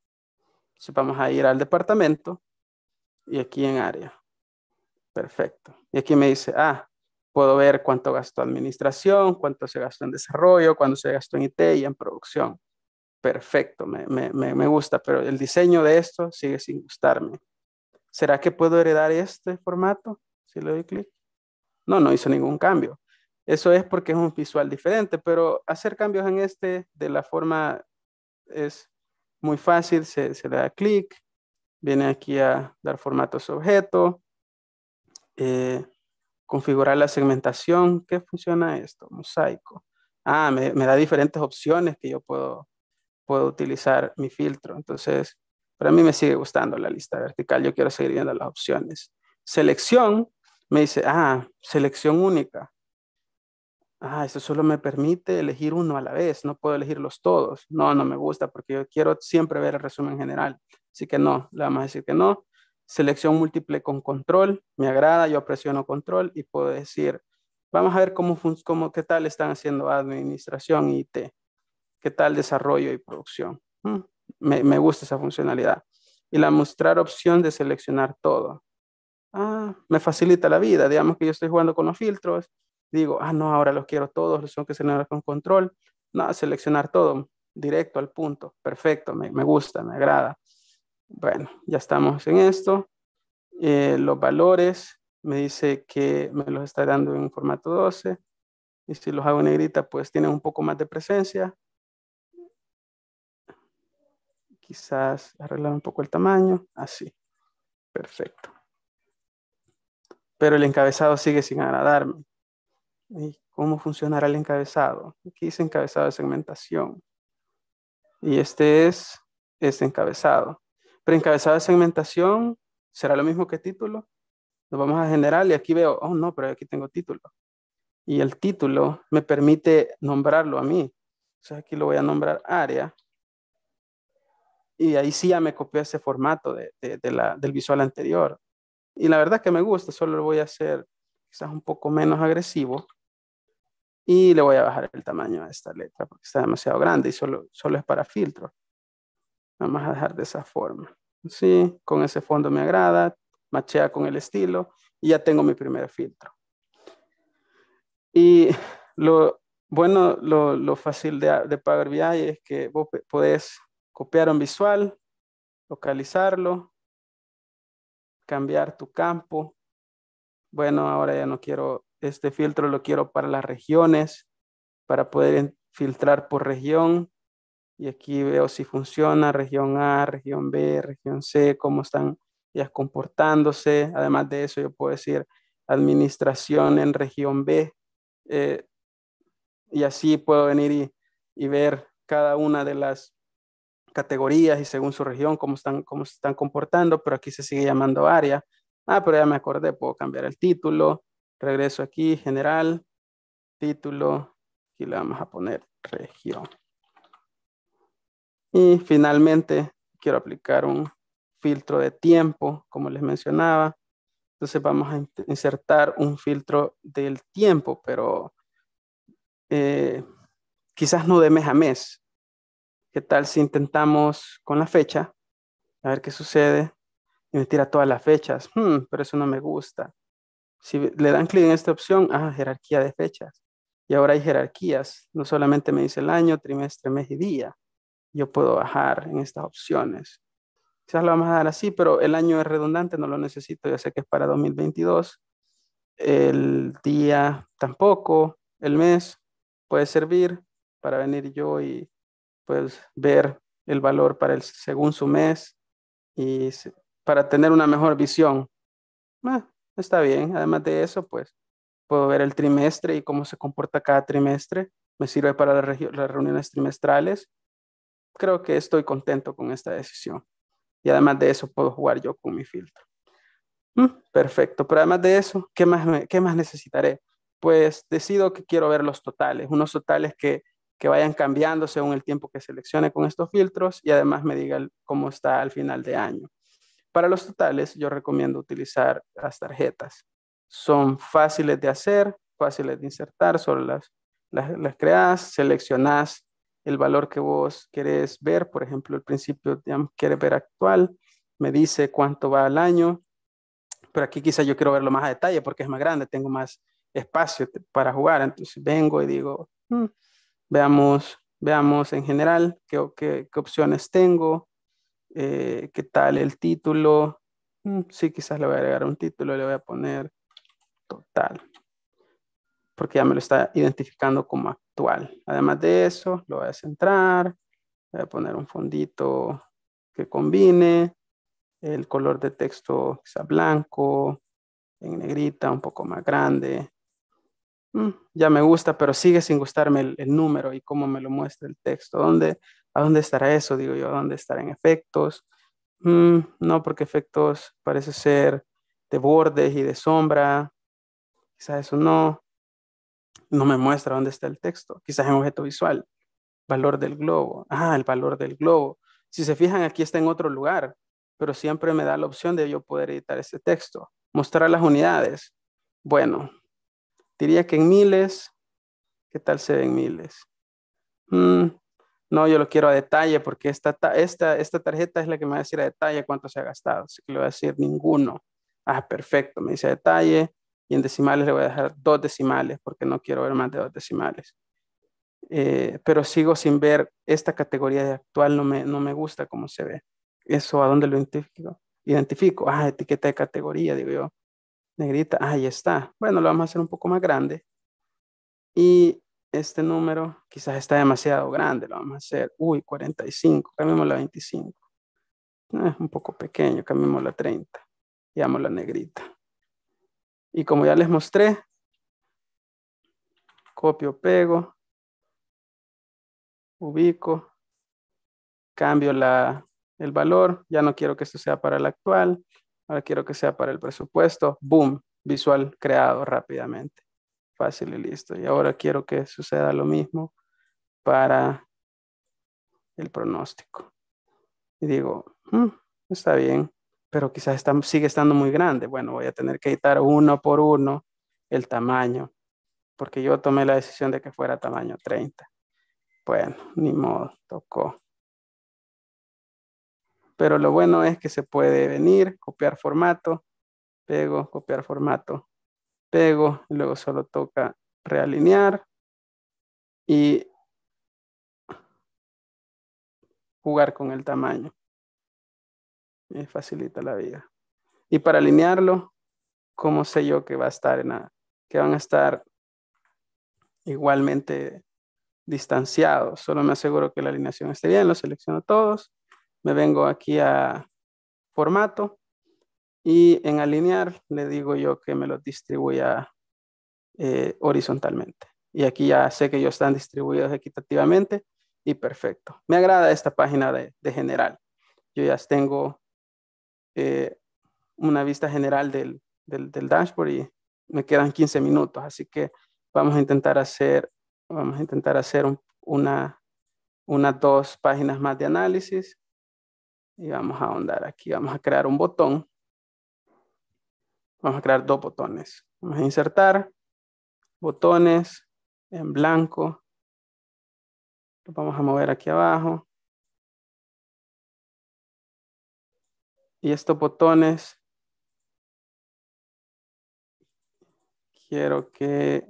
Entonces vamos a ir al departamento y aquí en área. Perfecto. Y aquí me dice, ah, puedo ver cuánto gastó administración, cuánto se gastó en desarrollo, cuánto se gastó en IT y en producción. Perfecto, me, gusta, pero el diseño de esto sigue sin gustarme. ¿Será que puedo heredar este formato si le doy clic? No, no hizo ningún cambio. Eso es porque es un visual diferente, pero hacer cambios en este de la forma es muy fácil, se, le da clic, viene aquí a dar formato su objeto, eh, configurar la segmentación. ¿Qué funciona esto? Mosaico. Ah, me, da diferentes opciones que yo puedo, puedo utilizar mi filtro. Entonces, para mí me sigue gustando la lista vertical. Yo quiero seguir viendo las opciones. Selección, me dice, ah, selección única. Ah, esto solo me permite elegir uno a la vez, no puedo elegirlos todos. No, no me gusta porque yo quiero siempre ver el resumen general. Así que no, le vamos a decir que no. Selección múltiple con control, me agrada, yo presiono control y puedo decir, vamos a ver cómo, cómo qué tal están haciendo administración y IT, qué tal desarrollo y producción. Mm, me, gusta esa funcionalidad. Y la mostrar opción de seleccionar todo. Ah, me facilita la vida. Digamos que yo estoy jugando con los filtros, digo, ah, no, ahora los quiero todos, los tengo que seleccionar con control. No, seleccionar todo, directo al punto. Perfecto, me gusta, me agrada. Bueno, ya estamos en esto. Eh, los valores, me dice que me los está dando en formato 12. Y si los hago en negrita, pues tienen un poco más de presencia. Quizás arreglar un poco el tamaño. Así. Perfecto. Pero el encabezado sigue sin agradarme. ¿Y cómo funcionará el encabezado? Aquí dice encabezado de segmentación. Y este es este encabezado. Preencabezado de segmentación, será lo mismo que título. Lo vamos a generar y aquí veo, oh no, pero aquí tengo título. Y el título me permite nombrarlo a mí. Entonces aquí lo voy a nombrar área. Y ahí sí ya me copió ese formato del visual anterior. Y la verdad que me gusta, solo lo voy a hacer quizás un poco menos agresivo. Y le voy a bajar el tamaño a esta letra porque está demasiado grande y solo, solo es para filtro. Vamos a dejar de esa forma. Sí, con ese fondo me agrada, machea con el estilo y ya tengo mi primer filtro. Y lo bueno, lo, fácil de, de Power BI es que vos podés copiar un visual, localizarlo, cambiar tu campo. Bueno, ahora ya no quiero este filtro, lo quiero para las regiones, para poder filtrar por región y aquí veo si funciona región A, región B, región C, cómo están ellas comportándose. Además de eso, yo puedo decir administración en región B. Eh, y así puedo venir y, ver cada una de las categorías y según su región, cómo, están, cómo se están comportando, pero aquí se sigue llamando área. Ah, pero ya me acordé, puedo cambiar el título. Regreso aquí, general, título, y le vamos a poner región. Y finalmente, quiero aplicar un filtro de tiempo, como les mencionaba. Entonces vamos a insertar un filtro del tiempo, pero eh, quizás no de mes a mes. ¿Qué tal si intentamos con la fecha? A ver qué sucede. Y me tira todas las fechas. Hmm, pero eso no me gusta. Si le dan clic en esta opción, ah, jerarquía de fechas. Y ahora hay jerarquías. No solamente me dice el año, trimestre, mes y día, yo puedo bajar en estas opciones. Quizás lo vamos a dar así, pero el año es redundante, no lo necesito, ya sé que es para 2022. El día tampoco, el mes puede servir para venir yo y pues ver el valor para el, según su mes y para tener una mejor visión. Ah, está bien, además de eso, pues puedo ver el trimestre y cómo se comporta cada trimestre. Me sirve para las reuniones trimestrales creo que estoy contento con esta decisión. Y además de eso, puedo jugar yo con mi filtro. Mm, perfecto, pero además de eso, ¿qué más, qué más necesitaré? Pues decido que quiero ver los totales, unos totales que, que vayan cambiando según el tiempo que seleccione con estos filtros y además me diga cómo está al final de año. Para los totales, yo recomiendo utilizar las tarjetas. Son fáciles de hacer, fáciles de insertar, solo las, las, las creas, seleccionas el valor que vos querés ver, por ejemplo, el principio, digamos, quiere ver actual, me dice cuánto va al año, pero aquí quizá yo quiero verlo más a detalle porque es más grande, tengo más espacio para jugar, entonces vengo y digo, mm, veamos, veamos en general qué, opciones tengo, eh, qué tal el título, mm, sí, quizás le voy a agregar un título, le voy a poner total porque ya me lo está identificando como actual. Además de eso, lo voy a centrar, voy a poner un fondito que combine, el color de texto quizá blanco, en negrita, un poco más grande. Mm, ya me gusta, pero sigue sin gustarme el, número y cómo me lo muestra el texto. ¿Dónde, ¿A dónde estará eso? Digo yo, ¿a dónde estará en efectos? Mm, no, porque efectos parece ser de bordes y de sombra. quizá eso no no me muestra dónde está el texto, quizás en objeto visual. Valor del globo, ah, el valor del globo. Si se fijan, aquí está en otro lugar, pero siempre me da la opción de yo poder editar este texto. Mostrar las unidades. Bueno, diría que en miles, ¿qué tal se ven miles? Mm, no, yo lo quiero a detalle porque esta, esta tarjeta es la que me va a decir a detalle cuánto se ha gastado. Así que le voy a decir ninguno. Ah, perfecto, me dice a detalle y en decimales le voy a dejar dos decimales porque no quiero ver más de dos decimales. Eh, pero sigo sin ver esta categoría actual, no me, no me gusta cómo se ve. Eso a dónde lo identifico. Identifico, ah, etiqueta de categoría, digo yo, negrita, ah, ahí está. Bueno, lo vamos a hacer un poco más grande. Y este número quizás está demasiado grande, lo vamos a hacer, uy, 45, cambiémoslo la 25. Es eh, un poco pequeño, cambiémoslo la 30, la negrita. Y como ya les mostré, copio, pego, ubico, cambio el valor, ya no quiero que esto sea para el actual, ahora quiero que sea para el presupuesto, boom, visual creado rápidamente, fácil y listo. Y ahora quiero que suceda lo mismo para el pronóstico. Y digo, mm, está bien, pero quizás sigue estando muy grande. Bueno, voy a tener que editar uno por uno el tamaño, porque yo tomé la decisión de que fuera tamaño 30. Bueno, ni modo, tocó. Pero lo bueno es que se puede venir, copiar formato, pego, copiar formato, pego, y luego solo toca realinear y jugar con el tamaño me eh, facilita la vida. Y para alinearlo, ¿cómo sé yo que va a estar en que van a estar igualmente distanciados? Solo me aseguro que la alineación esté bien, Lo selecciono todos, me vengo aquí a formato y en alinear le digo yo que me lo distribuya eh, horizontalmente. Y aquí ya sé que ellos están distribuidos equitativamente y perfecto. Me agrada esta página de, de general. Yo ya tengo eh, una vista general del, dashboard y me quedan 15 minutos, así que vamos a intentar hacer, vamos a intentar hacer una, unas dos páginas más de análisis y vamos a ahondar aquí, vamos a crear un botón, vamos a crear dos botones, vamos a insertar botones en blanco, lo vamos a mover aquí abajo, y estos botones quiero que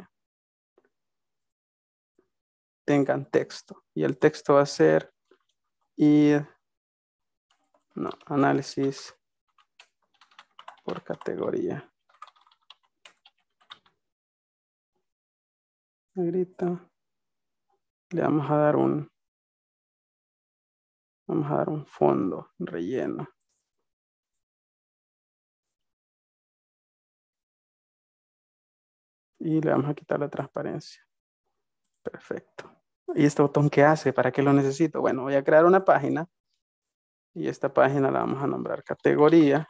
tengan texto y el texto va a ser ir, no, análisis por categoría. Negrita. Le vamos a dar un vamos a dar un fondo relleno. y le vamos a quitar la transparencia. Perfecto. ¿Y este botón qué hace? ¿Para qué lo necesito? Bueno, voy a crear una página y esta página la vamos a nombrar categoría.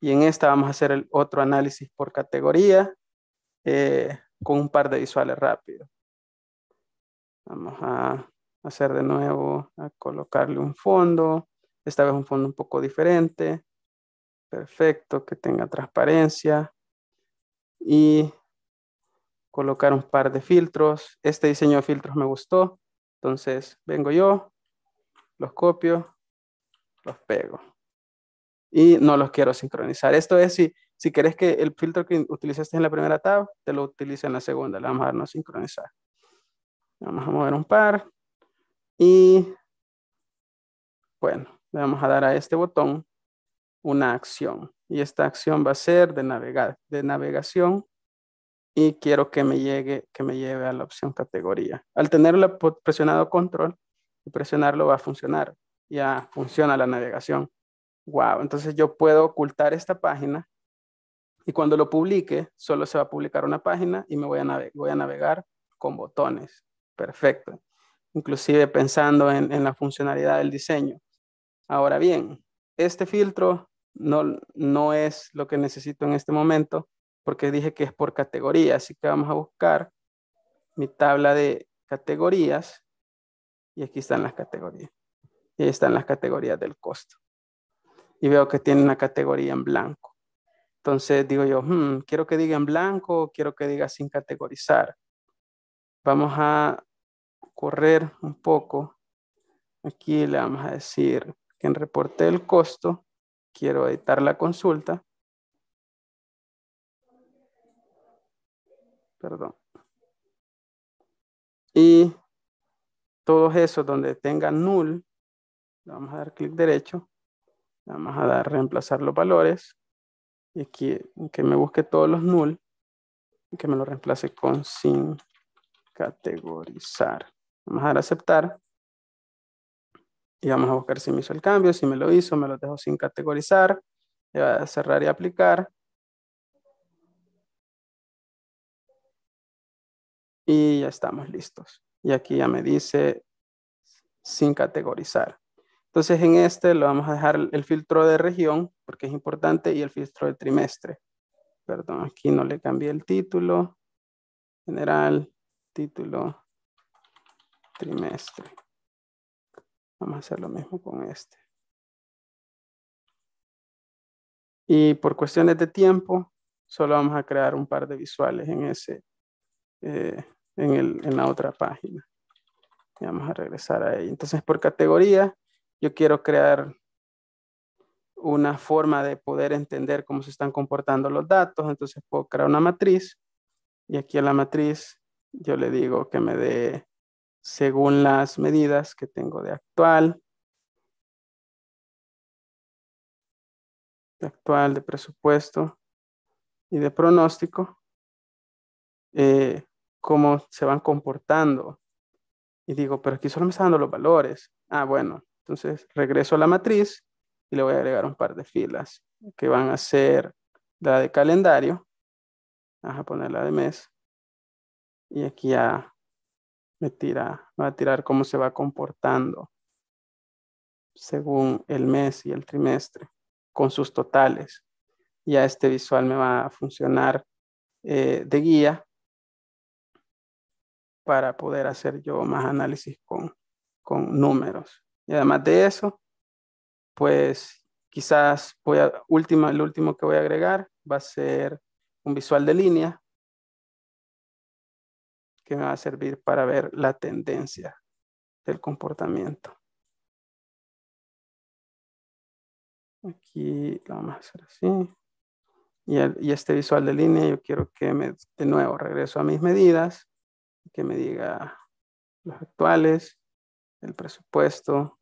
Y en esta vamos a hacer el otro análisis por categoría eh, con un par de visuales rápido Vamos a hacer de nuevo, a colocarle un fondo. Esta vez un fondo un poco diferente. Perfecto, que tenga transparencia y colocar un par de filtros. Este diseño de filtros me gustó, entonces vengo yo, los copio, los pego y no los quiero sincronizar. Esto es si, si querés que el filtro que utilizaste en la primera tab, te lo utilice en la segunda, le vamos a dar no sincronizar. Vamos a mover un par y bueno, le vamos a dar a este botón una acción y esta acción va a ser de, navegar, de navegación y quiero que me, llegue, que me lleve a la opción categoría. Al tenerlo presionado control y presionarlo va a funcionar. Ya funciona la navegación. Wow, entonces yo puedo ocultar esta página y cuando lo publique, solo se va a publicar una página y me voy a, navegar con botones. Perfecto. Inclusive pensando en la funcionalidad del diseño. Ahora bien, este filtro no, no es lo que necesito en este momento porque dije que es por categoría, así que vamos a buscar mi tabla de categorías y aquí están las categorías. Y ahí están las categorías del costo. Y veo que tiene una categoría en blanco. Entonces digo yo, hmm, quiero que diga en blanco o quiero que diga sin categorizar. Vamos a correr un poco. Aquí le vamos a decir que en reporte del costo Quiero editar la consulta. Perdón. Y todos esos donde tenga null, vamos a dar clic derecho, vamos a dar reemplazar los valores y aquí que me busque todos los null y que me lo reemplace con sin categorizar. Vamos a dar aceptar y vamos a buscar si me hizo el cambio, si me lo hizo, me lo dejo sin categorizar, le voy a cerrar y aplicar. Y ya estamos listos. Y aquí ya me dice sin categorizar. Entonces en este lo vamos a dejar el filtro de región, porque es importante, y el filtro de trimestre. Perdón, aquí no le cambié el título. General, título, trimestre. Vamos a hacer lo mismo con este. Y por cuestiones de tiempo, solo vamos a crear un par de visuales en, ese, eh, en, la otra página. Y vamos a regresar a Entonces, por categoría, yo quiero crear una forma de poder entender cómo se están comportando los datos. Entonces, puedo crear una matriz. Y aquí a la matriz, yo le digo que me dé según las medidas que tengo de actual, de actual, de presupuesto y de pronóstico, eh, cómo se van comportando. Y digo, pero aquí solo me están dando los valores. Ah, bueno, entonces regreso a la matriz y le voy a agregar un par de filas que van a ser la de calendario. Vamos a poner la de mes. Y aquí ya me tira, va a tirar cómo se va comportando según el mes y el trimestre con sus totales. Y a este visual me va a funcionar eh, de guía para poder hacer yo más análisis con, números. Y además de eso, pues quizás voy a, el último que voy a agregar va a ser un visual de línea que me va a servir para ver la tendencia del comportamiento. Aquí lo vamos a hacer así. Y, este visual de línea yo quiero que de nuevo regreso a mis medidas, que me diga los actuales, el presupuesto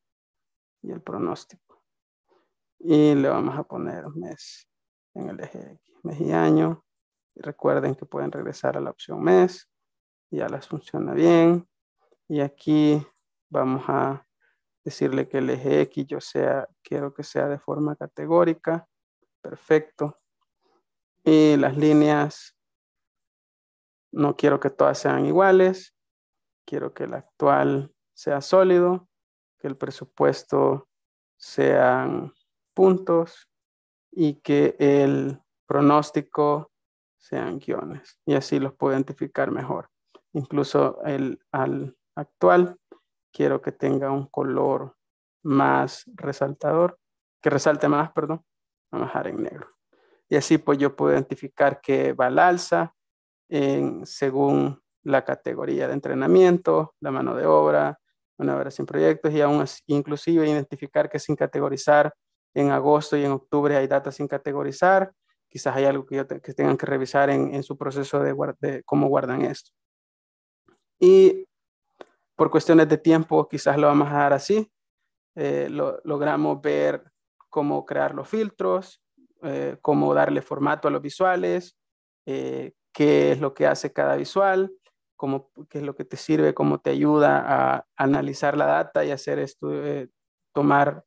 y el pronóstico. Y le vamos a poner mes en el eje X, mes y año. Y recuerden que pueden regresar a la opción mes ya las funciona bien. Y aquí vamos a decirle que el eje X yo sea, quiero que sea de forma categórica. Perfecto. Y las líneas, no quiero que todas sean iguales. Quiero que el actual sea sólido, que el presupuesto sean puntos y que el pronóstico sean guiones. Y así los puedo identificar mejor. Incluso el, al actual quiero que tenga un color más resaltador, que resalte más, perdón, vamos a dejar en negro. Y así pues yo puedo identificar que va al alza según la categoría de entrenamiento, la mano de obra, una obra sin proyectos y aún así, inclusive identificar que sin categorizar en agosto y en octubre hay datos sin categorizar, quizás hay algo que, tengan que revisar en, su proceso de, cómo guardan esto. Y por cuestiones de tiempo, quizás lo vamos a dar así. Eh, logramos ver cómo crear los filtros, eh, cómo darle formato a los visuales, eh, qué es lo que hace cada visual, cómo, qué es lo que te sirve, cómo te ayuda a analizar la data y hacer esto, tomar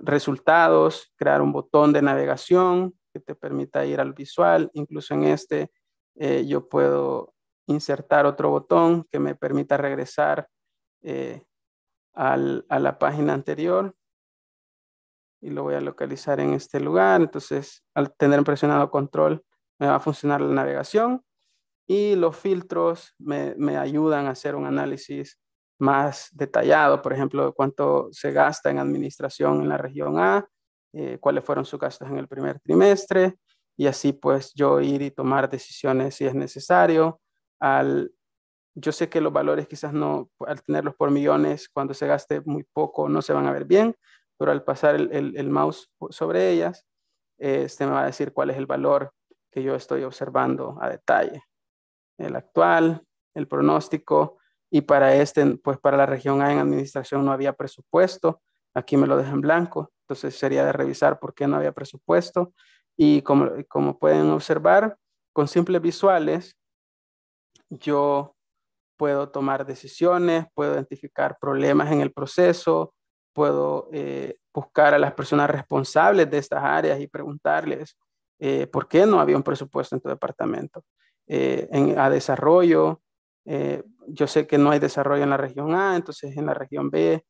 resultados, crear un botón de navegación que te permita ir al visual. Incluso en este yo puedo insertar otro botón que me permita regresar eh, a la página anterior y lo voy a localizar en este lugar. Entonces, al tener presionado control, me va a funcionar la navegación y los filtros me, ayudan a hacer un análisis más detallado, por ejemplo, cuánto se gasta en administración en la región A, eh, cuáles fueron sus gastos en el primer trimestre, y así pues yo ir y tomar decisiones si es necesario, al, yo sé que los valores quizás no, al tenerlos por millones, cuando se gaste muy poco no se van a ver bien, pero al pasar el, el, mouse sobre ellas, este me va a decir cuál es el valor que yo estoy observando a detalle. El actual, el pronóstico, y para este, pues para la región A en administración no había presupuesto, aquí me lo en blanco, entonces sería de revisar por qué no había presupuesto, y como pueden observar, con simples visuales, yo puedo tomar decisiones, puedo identificar problemas en el proceso, puedo eh, buscar a las personas responsables de estas áreas y preguntarles eh, por qué no había un presupuesto en tu departamento. Eh, en, a desarrollo, yo sé que no hay desarrollo en la región A, entonces en la región B,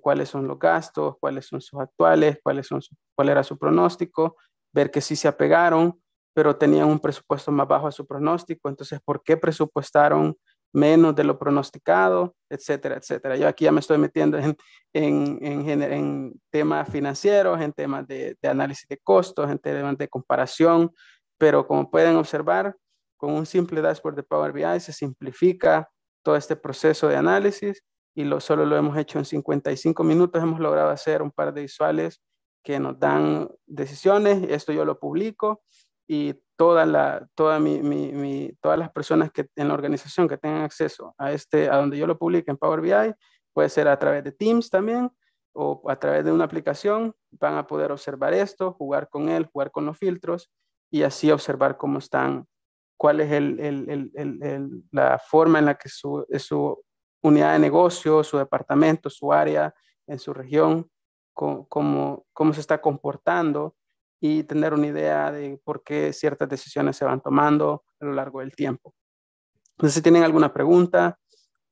cuáles son los gastos, cuáles son sus actuales, cuál era su pronóstico, ver que sí se apegaron, pero tenían un presupuesto más bajo a su pronóstico, entonces, ¿por qué presupuestaron menos de lo pronosticado, etcétera, etcétera? Yo aquí ya me estoy metiendo en, en, en, en temas financieros, en temas de, análisis de costos, en temas de comparación, pero como pueden observar, con un simple dashboard de Power BI se simplifica todo este proceso de análisis y lo, solo lo hemos hecho en 55 minutos. Hemos logrado hacer un par de visuales que nos dan decisiones. Esto yo lo publico y toda todas las personas que en la organización que tengan acceso a este, a donde yo lo publique en Power BI, puede ser a través de Teams también o a través de una aplicación, van a poder observar esto, jugar con él, jugar con los filtros y así observar cómo están, cuál es el, la forma en la que su, su, unidad de negocio, su departamento, su área, en su región, cómo, cómo se está comportando y tener una idea de por qué ciertas decisiones se van tomando a lo largo del tiempo. entonces si tienen alguna pregunta.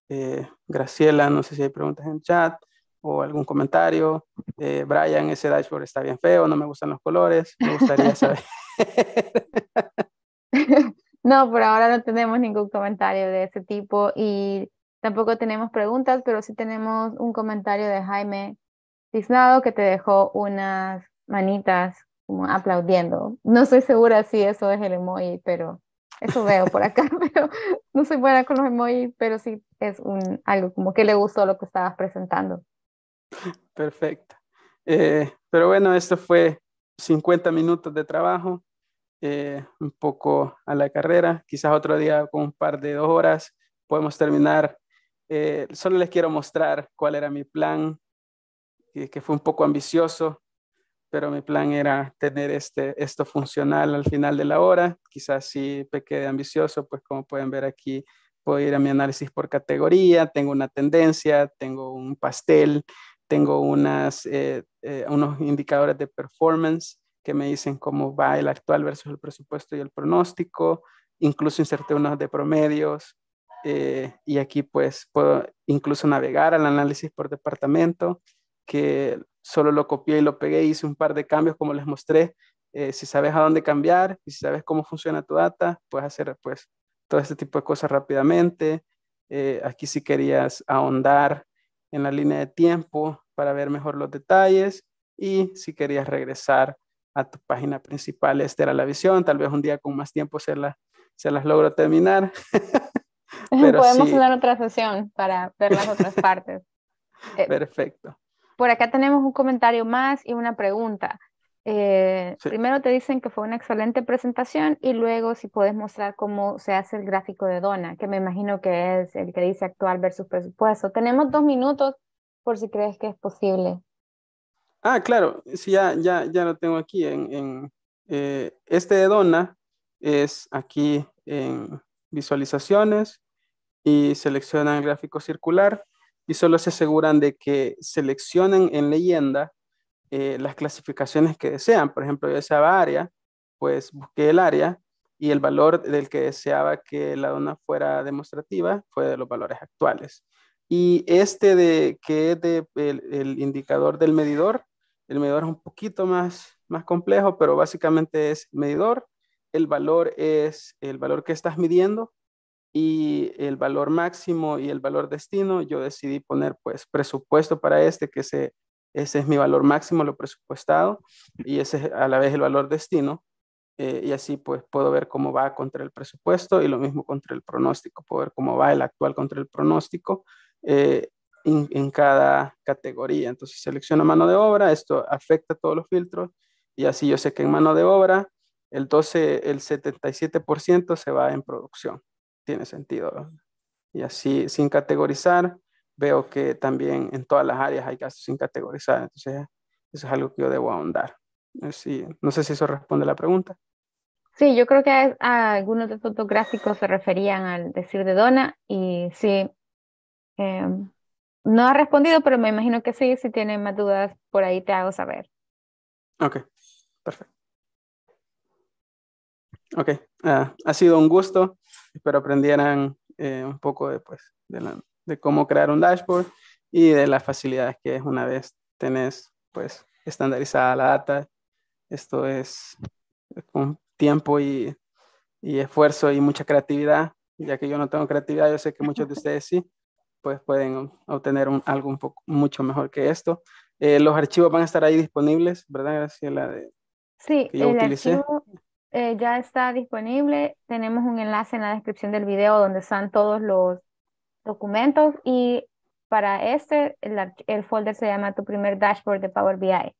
Eh, Graciela, no sé si hay preguntas en chat o algún comentario. Eh, Brian, ese dashboard está bien feo, no me gustan los colores, me gustaría saber. no, por ahora no tenemos ningún comentario de ese tipo y tampoco tenemos preguntas, pero sí tenemos un comentario de Jaime Tiznado que te dejó unas manitas como aplaudiendo. No soy segura si eso es el emoji, pero eso veo por acá, pero no soy buena con los emojis, pero sí es algo como que le gustó lo que estabas presentando. Perfecto. Eh, pero bueno, esto fue 50 minutos de trabajo, eh, un poco a la carrera, quizás otro día con un par de dos horas podemos terminar. Eh, solo les quiero mostrar cuál era mi plan, que fue un poco ambicioso, pero mi plan era tener este, esto funcional al final de la hora. Quizás si me quede ambicioso, pues como pueden ver aquí, puedo ir a mi análisis por categoría, tengo una tendencia, tengo un pastel, tengo unas, eh, eh, unos indicadores de performance que me dicen cómo va el actual versus el presupuesto y el pronóstico, incluso inserté unos de promedios eh, y aquí pues puedo incluso navegar al análisis por departamento que solo lo copié y lo pegué, hice un par de cambios como les mostré. Eh, si sabes a dónde cambiar y si sabes cómo funciona tu data, puedes hacer pues todo este tipo de cosas rápidamente. Eh, aquí si querías ahondar en la línea de tiempo para ver mejor los detalles y si querías regresar a tu página principal, esta era la visión, tal vez un día con más tiempo se, se las logro terminar. Podemos dar otra sesión para ver las otras partes. Eh, Perfecto. Por acá tenemos un comentario más y una pregunta. Eh, primero te dicen que fue una excelente presentación y luego si puedes mostrar cómo se hace el gráfico de Dona, que me imagino que es el que dice actual versus presupuesto. Tenemos dos minutos por si crees que es posible. Ah, claro, sí, ya, ya, ya lo tengo aquí. En, eh, este de Dona es aquí en visualizaciones y selecciona el gráfico circular y solo se aseguran de que seleccionen en leyenda eh, las clasificaciones que desean. Por ejemplo, yo deseaba área, pues busqué el área y el valor del que deseaba que la dona fuera demostrativa fue de los valores actuales. Y este de que es el, el, indicador del medidor, el medidor es un poquito más, más complejo, pero básicamente es medidor. El valor es el valor que estás midiendo y el valor máximo y el valor destino, yo decidí poner pues presupuesto para este, que ese, es mi valor máximo, lo presupuestado, y ese es a la vez el valor destino, eh, y así pues puedo ver cómo va contra el presupuesto y lo mismo contra el pronóstico, puedo ver cómo va el actual contra el pronóstico eh, en, cada categoría. Entonces selecciono mano de obra, esto afecta a todos los filtros, y así yo sé que en mano de obra el el 77% se va en producción tiene sentido. Y así, sin categorizar, veo que también en todas las áreas hay casos sin categorizar. Entonces, eso es algo que yo debo ahondar. no sé si eso responde a la pregunta. Sí, yo creo que algunos de estos gráficos se referían al decir de Dona y sí, em, no ha respondido, pero me imagino que sí, si tienen más dudas, por ahí te hago saber. Ok, perfecto. Ok, ah, ha sido un gusto espero aprendieran eh, un poco de, pues, de, cómo crear un dashboard y de las facilidades que es una vez tenés pues estandarizada la data. Esto es con tiempo y, y esfuerzo y mucha creatividad. Ya que yo no tengo creatividad, yo sé que muchos de ustedes sí, pues pueden obtener algo un poco, mucho mejor que esto. Eh, los archivos van a estar ahí disponibles, ¿verdad, la De, sí, el archivo eh, ya está disponible. Tenemos un enlace en la descripción del video donde están todos los documentos y para este el, el folder se llama tu primer dashboard de Power BI.